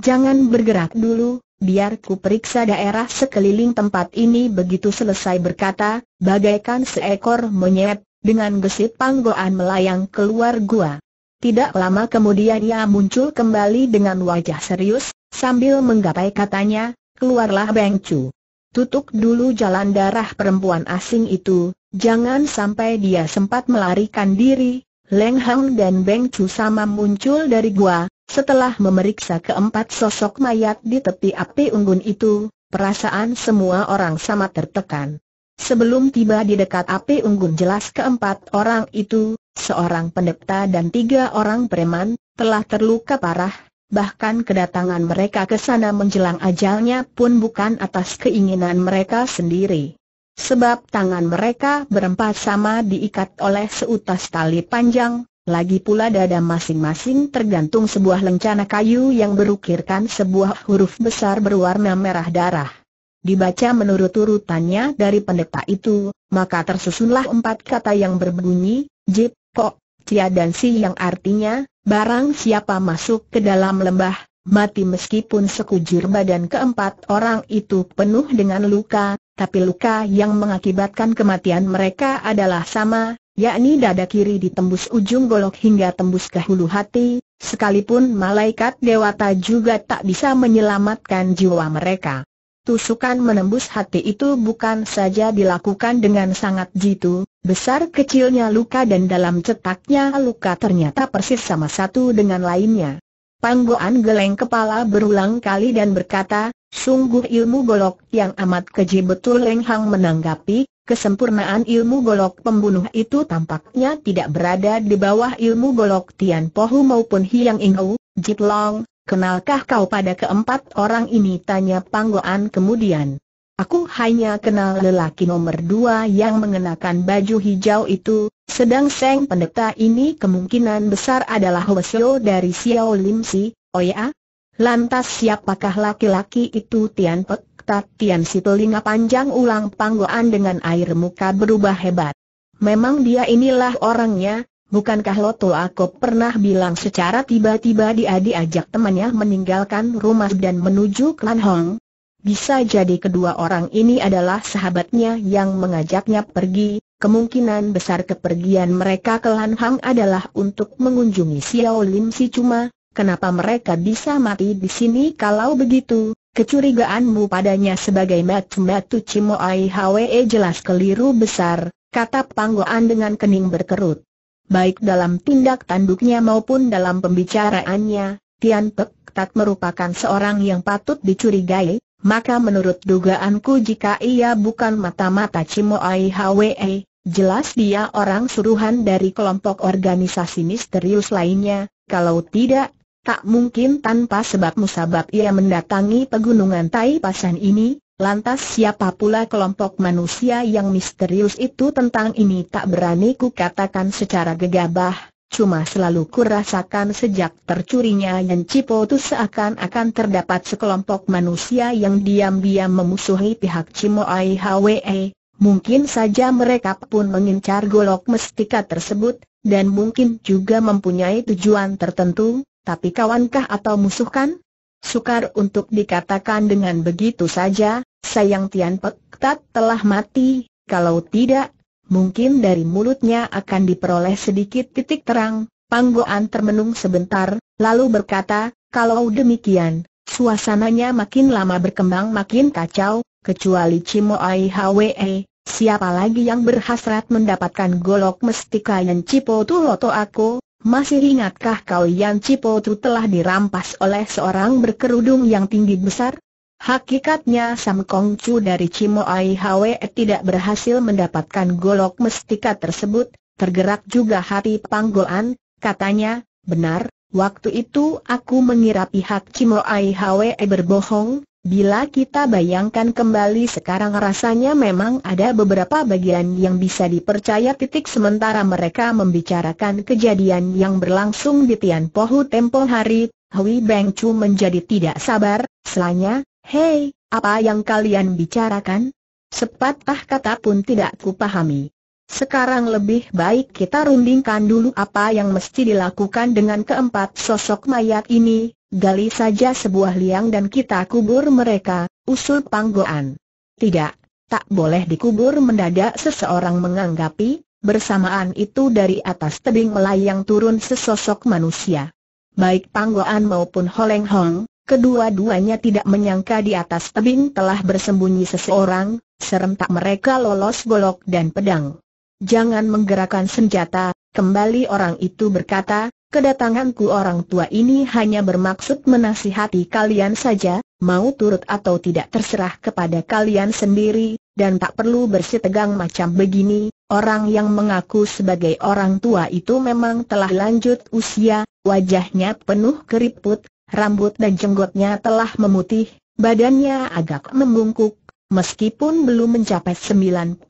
Jangan bergerak dulu, biar ku periksa daerah sekeliling tempat ini begitu selesai berkata, bagaikan seekor monyet, dengan gesit panggoan melayang keluar gua. Tidak lama kemudian ia muncul kembali dengan wajah serius, sambil menggapai katanya, keluarlah Beng Chu. Tutup dulu jalan darah perempuan asing itu, jangan sampai dia sempat melarikan diri. Leng Hang dan Beng Chu sama muncul dari gua, setelah memeriksa keempat sosok mayat di tepi api unggun itu, perasaan semua orang sama tertekan. Sebelum tiba di dekat api unggun jelas keempat orang itu, seorang pendeta dan tiga orang preman, telah terluka parah, bahkan kedatangan mereka ke sana menjelang ajalnya pun bukan atas keinginan mereka sendiri. Sebab tangan mereka berempat sama diikat oleh seutas tali panjang, lagi pula dada masing-masing tergantung sebuah lencana kayu yang berukirkan sebuah huruf besar berwarna merah darah. Dibaca menurut urutannya dari pendeta itu, maka tersusunlah empat kata yang berbunyi, Jip, Kok, Cia dan Si yang artinya, barang siapa masuk ke dalam lembah, mati meskipun sekujur badan keempat orang itu penuh dengan luka, tapi luka yang mengakibatkan kematian mereka adalah sama, yakni dada kiri ditembus ujung golok hingga tembus ke hulu hati, sekalipun malaikat dewata juga tak bisa menyelamatkan jiwa mereka. Tusukan menembus hati itu bukan saja dilakukan dengan sangat jitu, besar kecilnya luka dan dalam cetaknya luka ternyata persis sama satu dengan lainnya. Panggoan geleng kepala berulang kali dan berkata, sungguh ilmu golok yang amat keji betul Leng Hang menanggapi, kesempurnaan ilmu golok pembunuh itu tampaknya tidak berada di bawah ilmu golok Tian Pohu maupun Hiang Ingou Jit Long, Kenalkah kau pada keempat orang ini? Tanya Panggoan kemudian. Aku hanya kenal lelaki nomor dua yang mengenakan baju hijau itu, sedang Seng Pendeta ini kemungkinan besar adalah Wesio dari Xiao Lim Si, oh ya? Lantas siapakah laki-laki itu Tian Pek Tat Tian Si telinga panjang ulang panggoan dengan air muka berubah hebat. Memang dia inilah orangnya, Bukankah Loto Ako pernah bilang secara tiba-tiba dia diajak temannya meninggalkan rumah dan menuju Klan Hong? Bisa jadi kedua orang ini adalah sahabatnya yang mengajaknya pergi, kemungkinan besar kepergian mereka ke Klan Hong adalah untuk mengunjungi Xiao Lim Si Cuma, kenapa mereka bisa mati di sini kalau begitu? Kecurigaanmu padanya sebagai Matu-Matu Cimoai Hwe jelas keliru besar, kata Panggoan dengan kening berkerut baik dalam tindak tanduknya maupun dalam pembicaraannya, Tian Pek Tat merupakan seorang yang patut dicurigai, maka menurut dugaanku jika ia bukan mata-mata Cimo Ai Hwe, jelas dia orang suruhan dari kelompok organisasi misterius lainnya, kalau tidak, tak mungkin tanpa sebab musabab ia mendatangi pegunungan Tai Pasan ini, Lantas siapa pula kelompok manusia yang misterius itu tentang ini tak berani ku katakan secara gegabah, cuma selalu ku rasakan sejak tercurinya yang Cipo itu seakan-akan terdapat sekelompok manusia yang diam-diam memusuhi pihak Cimo Hwe. Mungkin saja mereka pun mengincar golok mestika tersebut, dan mungkin juga mempunyai tujuan tertentu, tapi kawankah atau musuhkan? Sukar untuk dikatakan dengan begitu saja, sayang Tian Pek Tat telah mati, kalau tidak, mungkin dari mulutnya akan diperoleh sedikit titik terang. Panggoan termenung sebentar, lalu berkata, kalau demikian, suasananya makin lama berkembang makin kacau, kecuali Cimo Ai Hwe, siapa lagi yang berhasrat mendapatkan golok mesti yang Cipo Tu Loto aku, masih ingatkah kau Yan Cipotu telah dirampas oleh seorang berkerudung yang tinggi besar? Hakikatnya Sam Kong Chu dari Cimo Ai Hwe tidak berhasil mendapatkan golok mestika tersebut, tergerak juga hati panggolan, katanya, benar, waktu itu aku mengira pihak Cimo Ai Hwe berbohong, bila kita bayangkan kembali sekarang rasanya memang ada beberapa bagian yang bisa dipercaya titik sementara mereka membicarakan kejadian yang berlangsung di Tian Pohu tempo hari, Hui Beng Chu menjadi tidak sabar, selanya, Hei, apa yang kalian bicarakan? Sepatah kata pun tidak kupahami. Sekarang lebih baik kita rundingkan dulu apa yang mesti dilakukan dengan keempat sosok mayat ini, gali saja sebuah liang dan kita kubur mereka, usul panggoan. Tidak, tak boleh dikubur mendadak seseorang menganggapi, bersamaan itu dari atas tebing melayang turun sesosok manusia. Baik panggoan maupun holeng hong, Kedua-duanya tidak menyangka di atas tebing telah bersembunyi seseorang, serentak mereka lolos golok dan pedang. Jangan menggerakkan senjata, kembali orang itu berkata, kedatanganku orang tua ini hanya bermaksud menasihati kalian saja, mau turut atau tidak terserah kepada kalian sendiri, dan tak perlu bersitegang macam begini, orang yang mengaku sebagai orang tua itu memang telah lanjut usia, wajahnya penuh keriput, rambut dan jenggotnya telah memutih, badannya agak membungkuk, meskipun belum mencapai 90,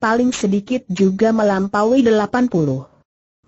paling sedikit juga melampaui 80.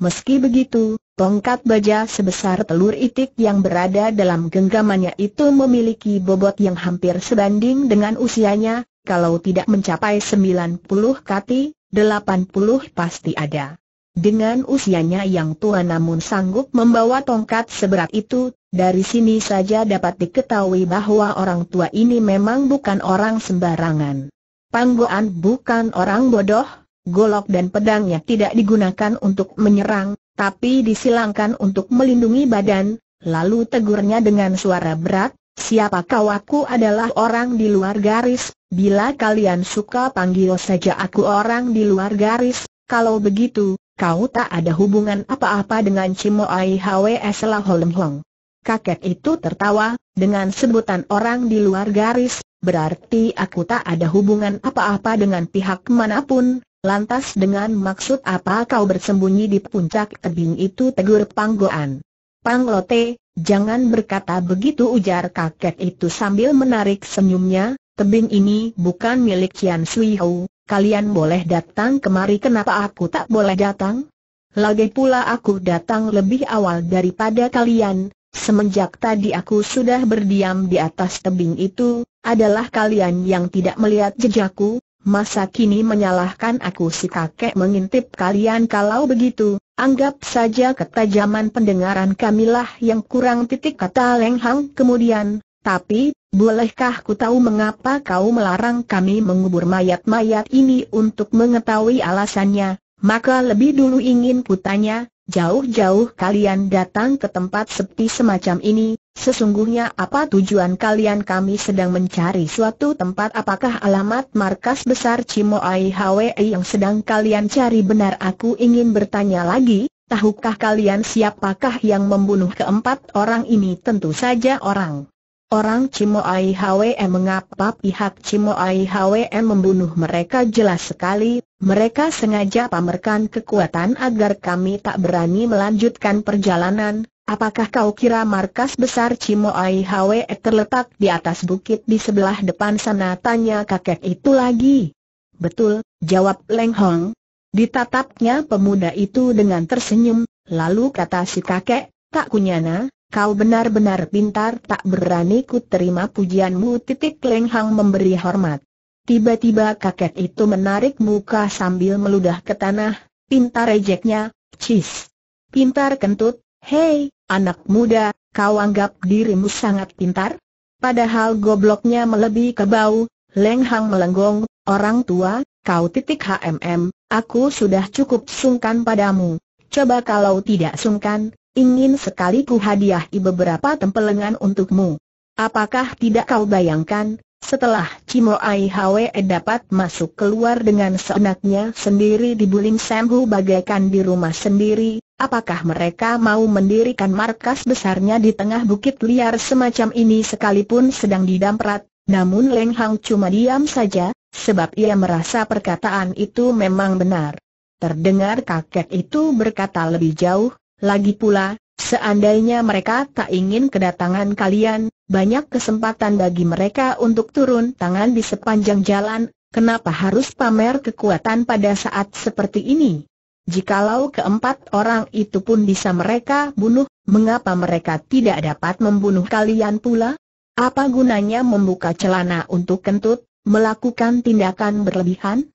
Meski begitu, tongkat baja sebesar telur itik yang berada dalam genggamannya itu memiliki bobot yang hampir sebanding dengan usianya, kalau tidak mencapai 90 kati, 80 pasti ada. Dengan usianya yang tua namun sanggup membawa tongkat seberat itu, dari sini saja dapat diketahui bahwa orang tua ini memang bukan orang sembarangan. Panggoan bukan orang bodoh, golok dan pedangnya tidak digunakan untuk menyerang, tapi disilangkan untuk melindungi badan, lalu tegurnya dengan suara berat, siapa kau aku adalah orang di luar garis, bila kalian suka panggil saja aku orang di luar garis, kalau begitu, kau tak ada hubungan apa-apa dengan Hwe HWS Holem Hong. Kakek itu tertawa, dengan sebutan orang di luar garis, berarti aku tak ada hubungan apa-apa dengan pihak manapun, lantas dengan maksud apa kau bersembunyi di puncak tebing itu tegur panggoan. Panglote, jangan berkata begitu ujar kakek itu sambil menarik senyumnya, tebing ini bukan milik Yan Sui Hou, kalian boleh datang kemari kenapa aku tak boleh datang? Lagi pula aku datang lebih awal daripada kalian, semenjak tadi aku sudah berdiam di atas tebing itu, adalah kalian yang tidak melihat jejakku, masa kini menyalahkan aku si kakek mengintip kalian kalau begitu, anggap saja ketajaman pendengaran kamilah yang kurang titik kata lenghang kemudian, tapi, bolehkah ku tahu mengapa kau melarang kami mengubur mayat-mayat ini untuk mengetahui alasannya? Maka lebih dulu ingin kutanya, jauh-jauh kalian datang ke tempat sepi semacam ini, sesungguhnya apa tujuan kalian kami sedang mencari suatu tempat apakah alamat markas besar Cimoai HWE yang sedang kalian cari benar aku ingin bertanya lagi, tahukah kalian siapakah yang membunuh keempat orang ini tentu saja orang Orang Cimoai HWM mengapa pihak Cimoai HWM membunuh mereka jelas sekali, mereka sengaja pamerkan kekuatan agar kami tak berani melanjutkan perjalanan, apakah kau kira markas besar Cimoai HWM e terletak di atas bukit di sebelah depan sana tanya kakek itu lagi? Betul, jawab Leng Hong. Ditatapnya pemuda itu dengan tersenyum, lalu kata si kakek, tak kunyana, Kau benar-benar pintar tak berani ku terima pujianmu titik Leng Hang memberi hormat. Tiba-tiba kakek itu menarik muka sambil meludah ke tanah, pintar ejeknya, cheese. Pintar kentut, hei, anak muda, kau anggap dirimu sangat pintar? Padahal gobloknya melebihi ke bau, Leng melenggong, orang tua, kau titik HMM, aku sudah cukup sungkan padamu. Coba kalau tidak sungkan, Ingin sekali ku hadiahi beberapa tempelengan untukmu. Apakah tidak kau bayangkan, setelah Cimo Ai Hwe dapat masuk keluar dengan seenaknya sendiri di Bulim Sambu bagaikan di rumah sendiri, apakah mereka mau mendirikan markas besarnya di tengah bukit liar semacam ini sekalipun sedang didamprat? Namun Leng Hang cuma diam saja, sebab ia merasa perkataan itu memang benar. Terdengar kakek itu berkata lebih jauh, lagi pula, seandainya mereka tak ingin kedatangan kalian, banyak kesempatan bagi mereka untuk turun tangan di sepanjang jalan, kenapa harus pamer kekuatan pada saat seperti ini? Jikalau keempat orang itu pun bisa mereka bunuh, mengapa mereka tidak dapat membunuh kalian pula? Apa gunanya membuka celana untuk kentut, melakukan tindakan berlebihan?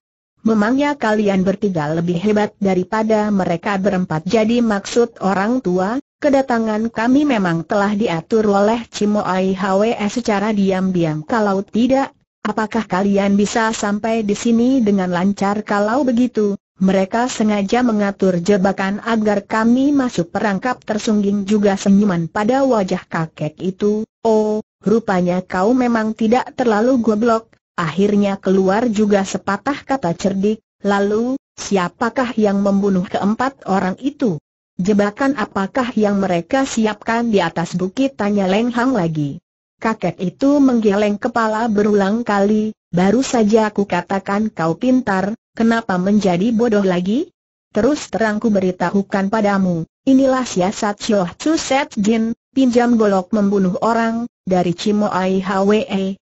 Memangnya kalian bertiga lebih hebat daripada mereka berempat Jadi maksud orang tua, kedatangan kami memang telah diatur oleh Cimoai Hwe secara diam-diam Kalau tidak, apakah kalian bisa sampai di sini dengan lancar Kalau begitu, mereka sengaja mengatur jebakan agar kami masuk perangkap tersungging juga senyuman pada wajah kakek itu Oh, rupanya kau memang tidak terlalu goblok Akhirnya keluar juga sepatah kata cerdik, lalu, siapakah yang membunuh keempat orang itu? Jebakan apakah yang mereka siapkan di atas bukit? Tanya Leng Hang lagi. Kakek itu menggeleng kepala berulang kali, baru saja aku katakan kau pintar, kenapa menjadi bodoh lagi? Terus terang ku beritahukan padamu, inilah siasat Syoh Chu Set Jin, pinjam golok membunuh orang, dari Cimo Ai Hwe,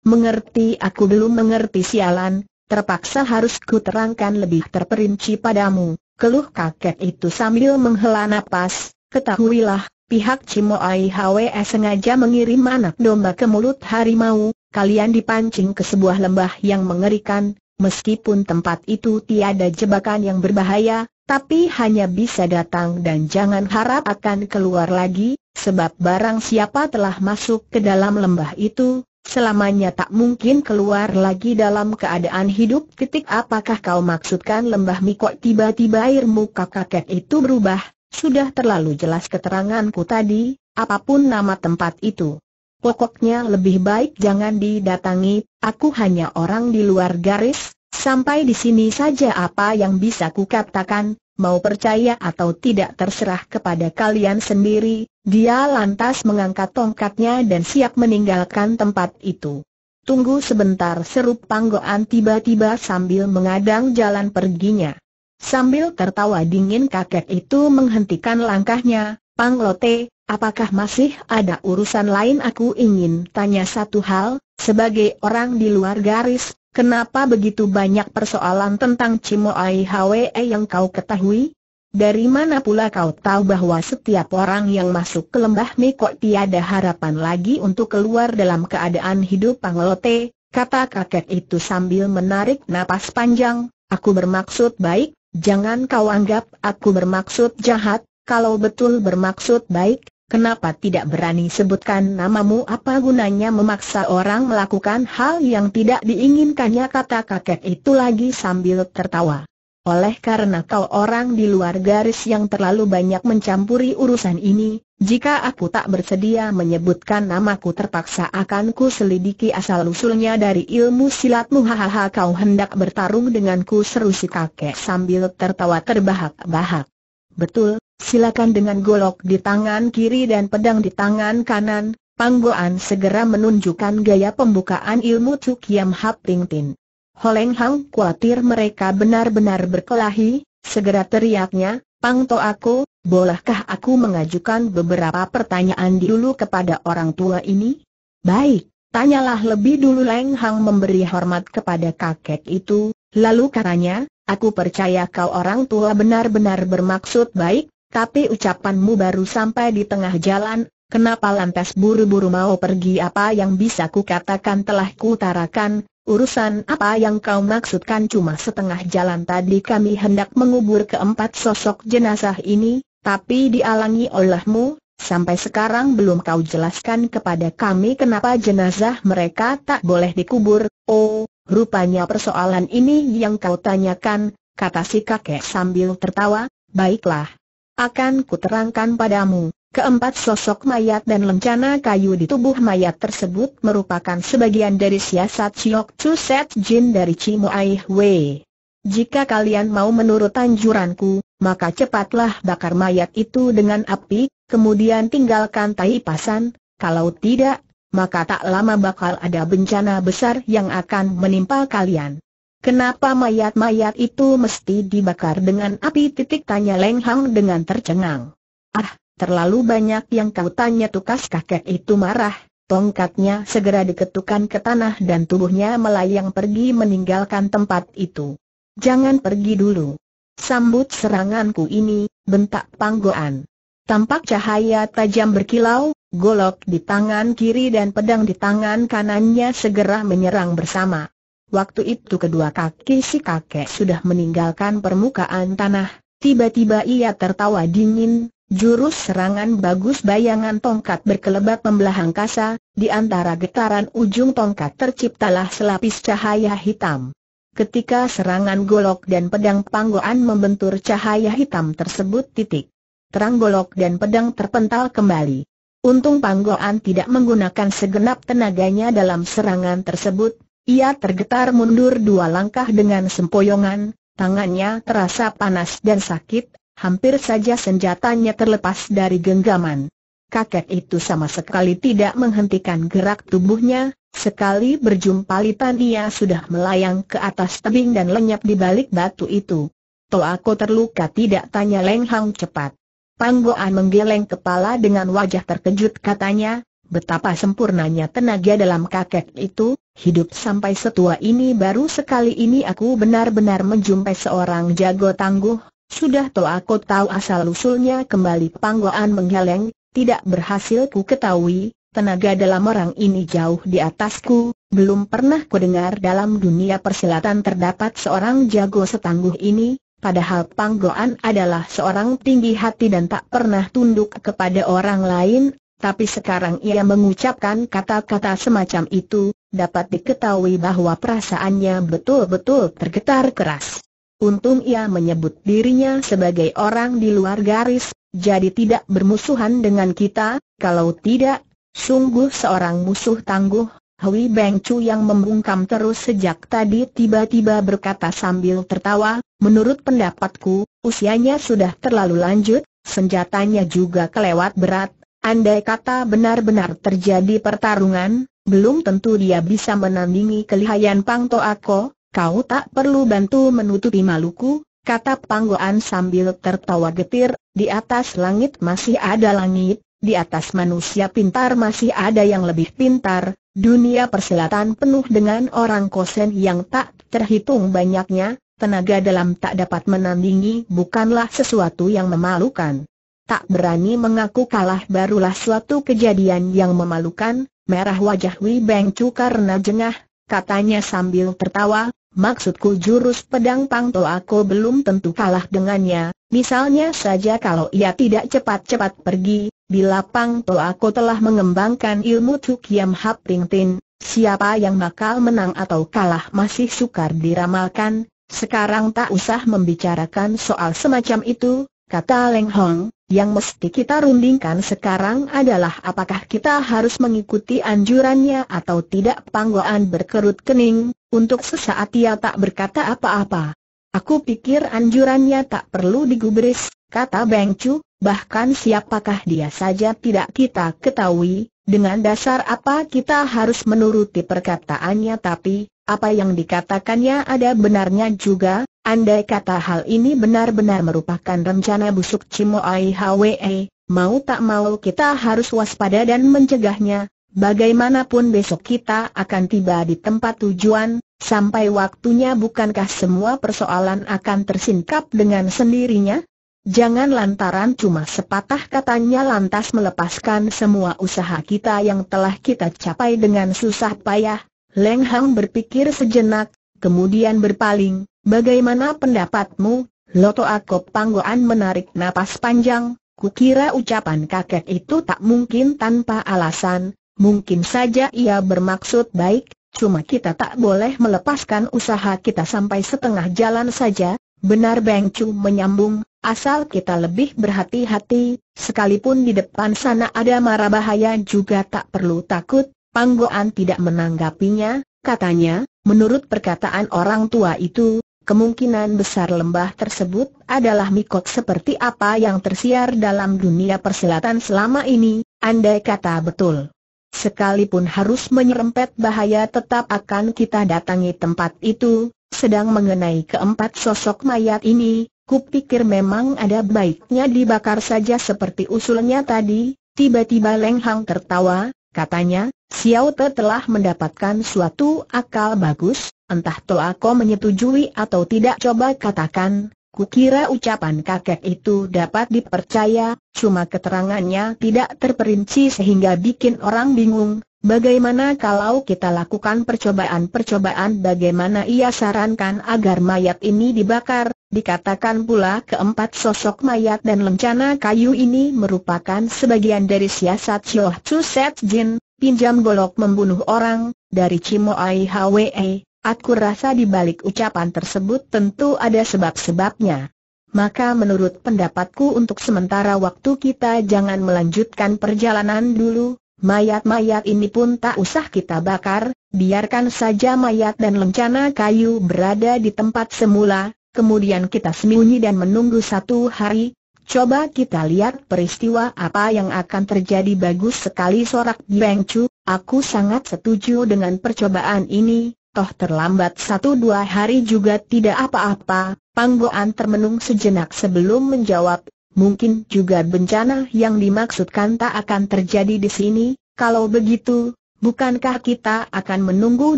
Mengerti aku belum mengerti sialan, terpaksa harus ku terangkan lebih terperinci padamu, keluh kakek itu sambil menghela napas, ketahuilah, pihak Cimoai HWE sengaja mengirim anak domba ke mulut harimau, kalian dipancing ke sebuah lembah yang mengerikan, meskipun tempat itu tiada jebakan yang berbahaya, tapi hanya bisa datang dan jangan harap akan keluar lagi, sebab barang siapa telah masuk ke dalam lembah itu, Selamanya tak mungkin keluar lagi dalam keadaan hidup titik apakah kau maksudkan lembah mikok tiba-tiba air muka kakek itu berubah, sudah terlalu jelas keteranganku tadi, apapun nama tempat itu. Pokoknya lebih baik jangan didatangi, aku hanya orang di luar garis, sampai di sini saja apa yang bisa kukatakan, mau percaya atau tidak terserah kepada kalian sendiri, dia lantas mengangkat tongkatnya dan siap meninggalkan tempat itu. Tunggu sebentar seru panggoan tiba-tiba sambil mengadang jalan perginya. Sambil tertawa dingin kakek itu menghentikan langkahnya, Panglote, apakah masih ada urusan lain aku ingin tanya satu hal, sebagai orang di luar garis, kenapa begitu banyak persoalan tentang Ai Hwe yang kau ketahui? Dari mana pula kau tahu bahwa setiap orang yang masuk ke lembah Mekok tiada harapan lagi untuk keluar dalam keadaan hidup Panglote, kata kakek itu sambil menarik napas panjang, aku bermaksud baik, jangan kau anggap aku bermaksud jahat, kalau betul bermaksud baik, kenapa tidak berani sebutkan namamu apa gunanya memaksa orang melakukan hal yang tidak diinginkannya kata kakek itu lagi sambil tertawa. Oleh karena kau orang di luar garis yang terlalu banyak mencampuri urusan ini, jika aku tak bersedia menyebutkan namaku terpaksa akan ku selidiki asal-usulnya dari ilmu silatmu hahaha kau hendak bertarung denganku seru si kakek sambil tertawa terbahak-bahak. Betul, silakan dengan golok di tangan kiri dan pedang di tangan kanan, Panggoan segera menunjukkan gaya pembukaan ilmu Cukiam Hap Ting Tin. Holeng Hang khawatir mereka benar-benar berkelahi, segera teriaknya, Pang To aku, bolehkah aku mengajukan beberapa pertanyaan dulu kepada orang tua ini? Baik, tanyalah lebih dulu Leng Hang memberi hormat kepada kakek itu, lalu katanya, aku percaya kau orang tua benar-benar bermaksud baik, tapi ucapanmu baru sampai di tengah jalan, kenapa lantas buru-buru mau pergi apa yang bisa kukatakan telah kutarakan, Urusan apa yang kau maksudkan cuma setengah jalan tadi kami hendak mengubur keempat sosok jenazah ini, tapi dialangi olehmu, sampai sekarang belum kau jelaskan kepada kami kenapa jenazah mereka tak boleh dikubur, oh, rupanya persoalan ini yang kau tanyakan, kata si kakek sambil tertawa, baiklah. Akan kuterangkan padamu, Keempat sosok mayat dan lencana kayu di tubuh mayat tersebut merupakan sebagian dari siasat Chiok Chu Set Jin dari Ai Wei. Jika kalian mau menurut anjuranku, maka cepatlah bakar mayat itu dengan api, kemudian tinggalkan tai pasan, kalau tidak, maka tak lama bakal ada bencana besar yang akan menimpa kalian. Kenapa mayat-mayat itu mesti dibakar dengan api titik tanya Leng Hang dengan tercengang. Ah, Terlalu banyak yang kau tanya tukas kakek itu marah, tongkatnya segera diketukan ke tanah dan tubuhnya melayang pergi meninggalkan tempat itu. Jangan pergi dulu. Sambut seranganku ini, bentak panggoan. Tampak cahaya tajam berkilau, golok di tangan kiri dan pedang di tangan kanannya segera menyerang bersama. Waktu itu kedua kaki si kakek sudah meninggalkan permukaan tanah, tiba-tiba ia tertawa dingin, Jurus serangan bagus bayangan tongkat berkelebat membelah angkasa, di antara getaran ujung tongkat terciptalah selapis cahaya hitam. Ketika serangan golok dan pedang panggoan membentur cahaya hitam tersebut titik. Terang golok dan pedang terpental kembali. Untung panggoan tidak menggunakan segenap tenaganya dalam serangan tersebut, ia tergetar mundur dua langkah dengan sempoyongan, tangannya terasa panas dan sakit, hampir saja senjatanya terlepas dari genggaman. Kakek itu sama sekali tidak menghentikan gerak tubuhnya, sekali berjumpa Litan ia sudah melayang ke atas tebing dan lenyap di balik batu itu. Toh aku terluka tidak tanya Leng Hang cepat. Panggoan menggeleng kepala dengan wajah terkejut katanya, betapa sempurnanya tenaga dalam kakek itu, hidup sampai setua ini baru sekali ini aku benar-benar menjumpai seorang jago tangguh, sudah toh aku tahu asal-usulnya kembali Pangloan menggeleng, tidak berhasil ku ketahui, tenaga dalam orang ini jauh di atasku, belum pernah ku dengar dalam dunia persilatan terdapat seorang jago setangguh ini, Padahal Pangloan adalah seorang tinggi hati dan tak pernah tunduk kepada orang lain, tapi sekarang ia mengucapkan kata-kata semacam itu, dapat diketahui bahwa perasaannya betul-betul tergetar keras. Untung ia menyebut dirinya sebagai orang di luar garis, jadi tidak bermusuhan dengan kita, kalau tidak, sungguh seorang musuh tangguh. Hui Beng Chu yang membungkam terus sejak tadi tiba-tiba berkata sambil tertawa, menurut pendapatku, usianya sudah terlalu lanjut, senjatanya juga kelewat berat, andai kata benar-benar terjadi pertarungan, belum tentu dia bisa menandingi kelihayan Pang Ako. Kau tak perlu bantu menutupi maluku, kata Panggoan sambil tertawa getir, di atas langit masih ada langit, di atas manusia pintar masih ada yang lebih pintar, dunia perselatan penuh dengan orang kosen yang tak terhitung banyaknya, tenaga dalam tak dapat menandingi bukanlah sesuatu yang memalukan. Tak berani mengaku kalah barulah suatu kejadian yang memalukan, merah wajah Wei Beng karena jengah, katanya sambil tertawa, Maksudku jurus pedang pangto aku belum tentu kalah dengannya, misalnya saja kalau ia tidak cepat-cepat pergi, bila pangto aku telah mengembangkan ilmu Tukiam Hap Ringtin, siapa yang bakal menang atau kalah masih sukar diramalkan, sekarang tak usah membicarakan soal semacam itu, Kata Leng Hong, yang mesti kita rundingkan sekarang adalah apakah kita harus mengikuti anjurannya atau tidak panggoan berkerut kening, untuk sesaat ia tak berkata apa-apa. Aku pikir anjurannya tak perlu digubris, kata Beng Chu, bahkan siapakah dia saja tidak kita ketahui, dengan dasar apa kita harus menuruti perkataannya tapi, apa yang dikatakannya ada benarnya juga, andai kata hal ini benar-benar merupakan rencana busuk Cimo Hwe, eh, mau tak mau kita harus waspada dan mencegahnya, bagaimanapun besok kita akan tiba di tempat tujuan, sampai waktunya bukankah semua persoalan akan tersingkap dengan sendirinya? Jangan lantaran cuma sepatah katanya lantas melepaskan semua usaha kita yang telah kita capai dengan susah payah, Leng Hang berpikir sejenak, kemudian berpaling, bagaimana pendapatmu, Loto Akop Panggoan menarik napas panjang, kukira ucapan kakek itu tak mungkin tanpa alasan, mungkin saja ia bermaksud baik, cuma kita tak boleh melepaskan usaha kita sampai setengah jalan saja, benar Beng Chu menyambung, Asal kita lebih berhati-hati, sekalipun di depan sana ada marah bahaya juga tak perlu takut, Panggoan tidak menanggapinya, katanya, menurut perkataan orang tua itu, kemungkinan besar lembah tersebut adalah mikot seperti apa yang tersiar dalam dunia perselatan selama ini, andai kata betul. Sekalipun harus menyerempet bahaya tetap akan kita datangi tempat itu, sedang mengenai keempat sosok mayat ini, kupikir memang ada baiknya dibakar saja seperti usulnya tadi, tiba-tiba Leng Hang tertawa, katanya, Xiao Te telah mendapatkan suatu akal bagus, entah aku menyetujui atau tidak coba katakan, kukira ucapan kakek itu dapat dipercaya, cuma keterangannya tidak terperinci sehingga bikin orang bingung, bagaimana kalau kita lakukan percobaan-percobaan bagaimana ia sarankan agar mayat ini dibakar, Dikatakan pula keempat sosok mayat dan lencana kayu ini merupakan sebagian dari siasat Sioh Chu Set Jin, pinjam golok membunuh orang, dari Ai Hwe, aku rasa di balik ucapan tersebut tentu ada sebab-sebabnya. Maka menurut pendapatku untuk sementara waktu kita jangan melanjutkan perjalanan dulu, mayat-mayat ini pun tak usah kita bakar, biarkan saja mayat dan lencana kayu berada di tempat semula, kemudian kita sembunyi dan menunggu satu hari, Coba kita lihat peristiwa apa yang akan terjadi bagus sekali sorak Beng Chu, aku sangat setuju dengan percobaan ini, toh terlambat satu dua hari juga tidak apa-apa, Panggoan termenung sejenak sebelum menjawab, mungkin juga bencana yang dimaksudkan tak akan terjadi di sini, kalau begitu, Bukankah kita akan menunggu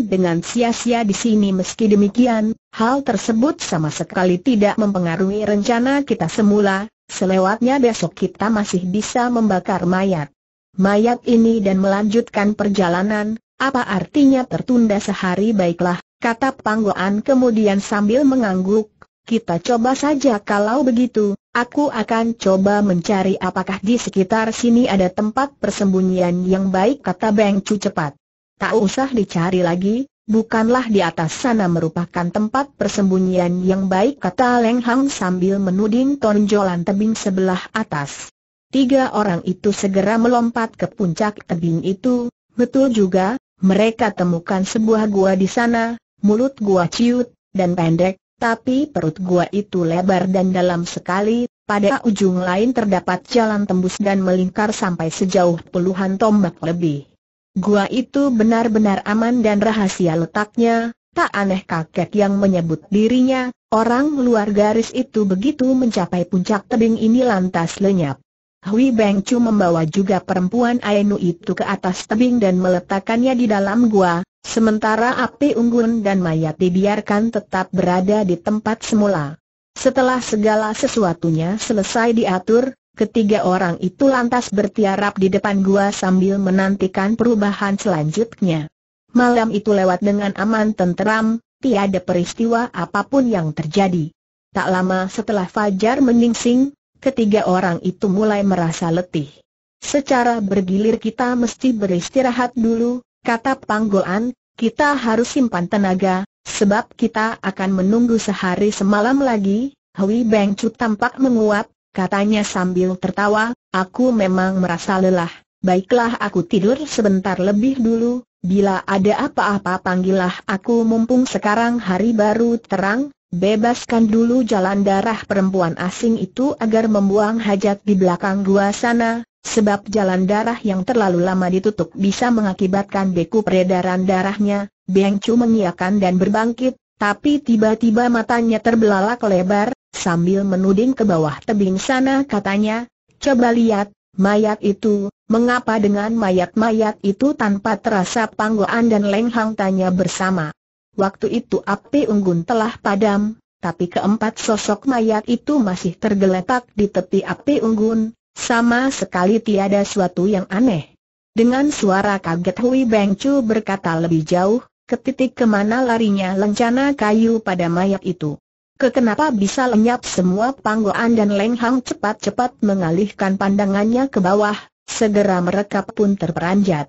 dengan sia-sia di sini meski demikian, hal tersebut sama sekali tidak mempengaruhi rencana kita semula, selewatnya besok kita masih bisa membakar mayat. Mayat ini dan melanjutkan perjalanan, apa artinya tertunda sehari baiklah, kata Panggoan kemudian sambil mengangguk, kita coba saja kalau begitu, aku akan coba mencari apakah di sekitar sini ada tempat persembunyian yang baik kata Beng Cu cepat. Tak usah dicari lagi, bukanlah di atas sana merupakan tempat persembunyian yang baik kata Leng Hang sambil menuding tonjolan tebing sebelah atas. Tiga orang itu segera melompat ke puncak tebing itu, betul juga, mereka temukan sebuah gua di sana, mulut gua ciut, dan pendek, tapi perut gua itu lebar dan dalam sekali, pada ujung lain terdapat jalan tembus dan melingkar sampai sejauh puluhan tombak lebih. Gua itu benar-benar aman dan rahasia letaknya, tak aneh kakek yang menyebut dirinya, orang luar garis itu begitu mencapai puncak tebing ini lantas lenyap. Hui Beng Chu membawa juga perempuan Ainu itu ke atas tebing dan meletakkannya di dalam gua, Sementara api unggun dan mayat dibiarkan tetap berada di tempat semula. Setelah segala sesuatunya selesai diatur, ketiga orang itu lantas bertiarap di depan gua sambil menantikan perubahan selanjutnya. Malam itu lewat dengan aman tenteram, tiada peristiwa apapun yang terjadi. Tak lama setelah fajar meningsing, ketiga orang itu mulai merasa letih. Secara bergilir kita mesti beristirahat dulu, kata Panggolan, kita harus simpan tenaga, sebab kita akan menunggu sehari semalam lagi, Hui Beng Chu tampak menguap, katanya sambil tertawa, aku memang merasa lelah, baiklah aku tidur sebentar lebih dulu, bila ada apa-apa panggillah aku mumpung sekarang hari baru terang, bebaskan dulu jalan darah perempuan asing itu agar membuang hajat di belakang gua sana, sebab jalan darah yang terlalu lama ditutup bisa mengakibatkan beku peredaran darahnya, Beng Chu mengiakan dan berbangkit, tapi tiba-tiba matanya terbelalak lebar, sambil menuding ke bawah tebing sana katanya, coba lihat, mayat itu, mengapa dengan mayat-mayat itu tanpa terasa panggoan dan lenghang tanya bersama. Waktu itu api unggun telah padam, tapi keempat sosok mayat itu masih tergeletak di tepi api unggun, sama sekali tiada suatu yang aneh. Dengan suara kaget Hui Beng Chu berkata lebih jauh, ke titik kemana larinya lencana kayu pada mayat itu. Kenapa bisa lenyap semua panggoan dan Leng Hang cepat-cepat mengalihkan pandangannya ke bawah, segera mereka pun terperanjat.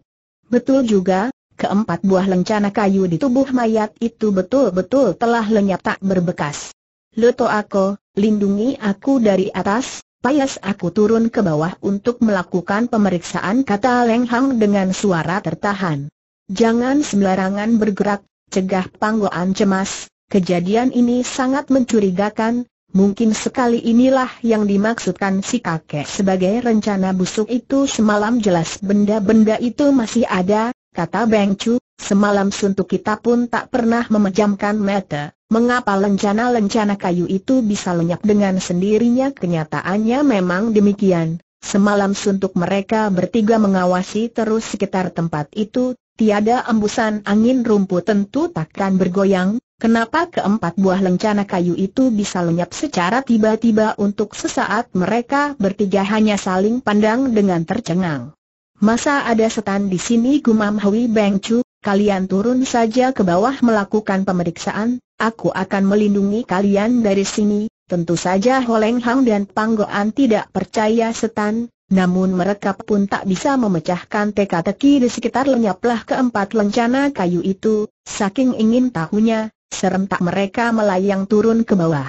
Betul juga, keempat buah lencana kayu di tubuh mayat itu betul-betul telah lenyap tak berbekas. Loto aku, lindungi aku dari atas, Payas aku turun ke bawah untuk melakukan pemeriksaan kata Leng Hang dengan suara tertahan. Jangan sembarangan bergerak, cegah panggoan cemas, kejadian ini sangat mencurigakan, mungkin sekali inilah yang dimaksudkan si kakek sebagai rencana busuk itu semalam jelas benda-benda itu masih ada, kata Beng Chu, semalam suntuk kita pun tak pernah memejamkan mata. Mengapa lencana-lencana kayu itu bisa lenyap dengan sendirinya? Kenyataannya memang demikian. Semalam suntuk mereka bertiga mengawasi terus sekitar tempat itu, tiada embusan angin rumput tentu takkan bergoyang. Kenapa keempat buah lencana kayu itu bisa lenyap secara tiba-tiba untuk sesaat mereka bertiga hanya saling pandang dengan tercengang. Masa ada setan di sini gumam Hui Beng Chu, kalian turun saja ke bawah melakukan pemeriksaan, Aku akan melindungi kalian dari sini. Tentu saja Holeng Hang dan Panggoan tidak percaya setan, namun mereka pun tak bisa memecahkan teka-teki di sekitar lenyaplah keempat lencana kayu itu, saking ingin tahunya, serentak mereka melayang turun ke bawah.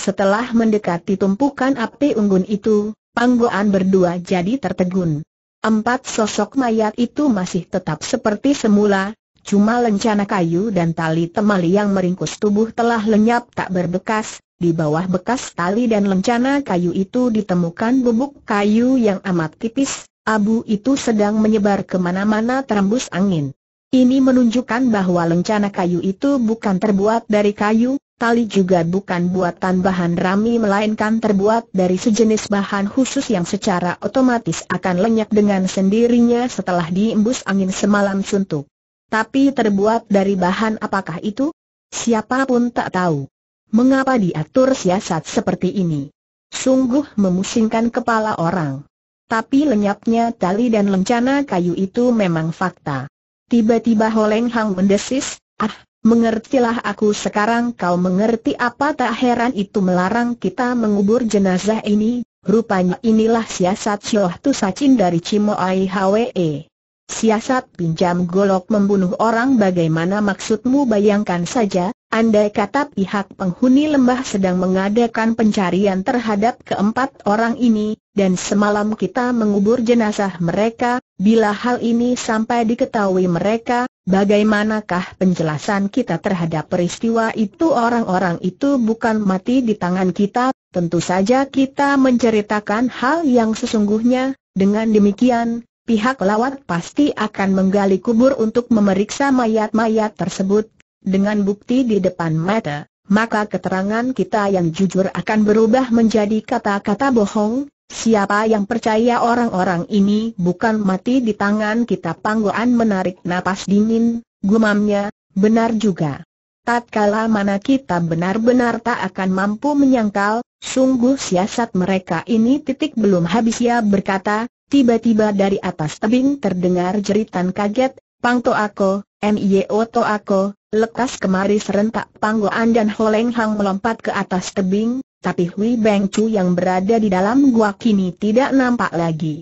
Setelah mendekati tumpukan api unggun itu, Panggoan berdua jadi tertegun. Empat sosok mayat itu masih tetap seperti semula, Cuma lencana kayu dan tali temali yang meringkus tubuh telah lenyap tak berbekas, di bawah bekas tali dan lencana kayu itu ditemukan bubuk kayu yang amat tipis, abu itu sedang menyebar kemana-mana terembus angin. Ini menunjukkan bahwa lencana kayu itu bukan terbuat dari kayu, tali juga bukan buatan bahan rami melainkan terbuat dari sejenis bahan khusus yang secara otomatis akan lenyap dengan sendirinya setelah diembus angin semalam suntuk. Tapi terbuat dari bahan apakah itu? Siapapun tak tahu. Mengapa diatur siasat seperti ini? Sungguh memusingkan kepala orang. Tapi lenyapnya tali dan lencana kayu itu memang fakta. Tiba-tiba Holeng Hang mendesis, ah, mengertilah aku sekarang kau mengerti apa tak heran itu melarang kita mengubur jenazah ini, rupanya inilah siasat Shoh Sacin dari Cimoai Hwe. Siasat pinjam golok membunuh orang bagaimana maksudmu bayangkan saja, andai kata pihak penghuni lembah sedang mengadakan pencarian terhadap keempat orang ini, dan semalam kita mengubur jenazah mereka, bila hal ini sampai diketahui mereka, bagaimanakah penjelasan kita terhadap peristiwa itu orang-orang itu bukan mati di tangan kita, tentu saja kita menceritakan hal yang sesungguhnya, dengan demikian, pihak lawat pasti akan menggali kubur untuk memeriksa mayat-mayat tersebut, dengan bukti di depan mata, maka keterangan kita yang jujur akan berubah menjadi kata-kata bohong, Siapa yang percaya orang-orang ini bukan mati di tangan kita Panggoan menarik napas dingin, gumamnya, benar juga. Tatkala mana kita benar-benar tak akan mampu menyangkal, sungguh siasat mereka ini titik belum habis ya berkata, Tiba-tiba dari atas tebing terdengar jeritan kaget, Pangto Ako, Mio To Ako, lekas kemari serentak Panggoan dan Leng Hang melompat ke atas tebing, tapi Hui Beng Chu yang berada di dalam gua kini tidak nampak lagi.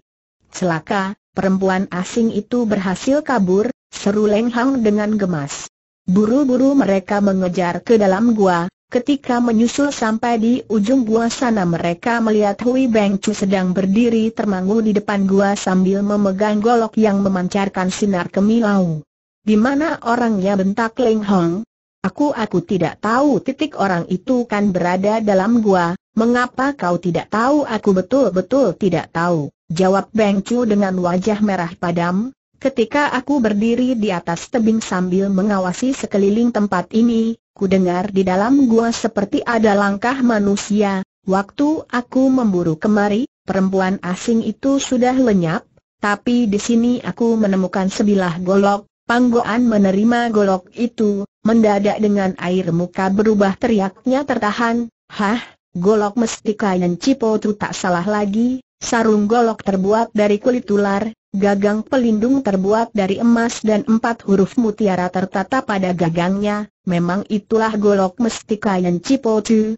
Celaka, perempuan asing itu berhasil kabur, seru Leng Hang dengan gemas. Buru-buru mereka mengejar ke dalam gua, Ketika menyusul sampai di ujung gua sana mereka melihat Hui Beng Chu sedang berdiri termangu di depan gua sambil memegang golok yang memancarkan sinar kemilau. Di mana orangnya bentak Leng Hong? Aku aku tidak tahu titik orang itu kan berada dalam gua, mengapa kau tidak tahu aku betul-betul tidak tahu? Jawab Beng Chu dengan wajah merah padam, Ketika aku berdiri di atas tebing sambil mengawasi sekeliling tempat ini, ku dengar di dalam gua seperti ada langkah manusia. Waktu aku memburu kemari, perempuan asing itu sudah lenyap, tapi di sini aku menemukan sebilah golok. Panggoan menerima golok itu, mendadak dengan air muka berubah teriaknya tertahan, Hah, golok mesti kain cipo itu tak salah lagi, sarung golok terbuat dari kulit ular, Gagang pelindung terbuat dari emas dan empat huruf mutiara tertata pada gagangnya, memang itulah golok mestika yang Cipocu,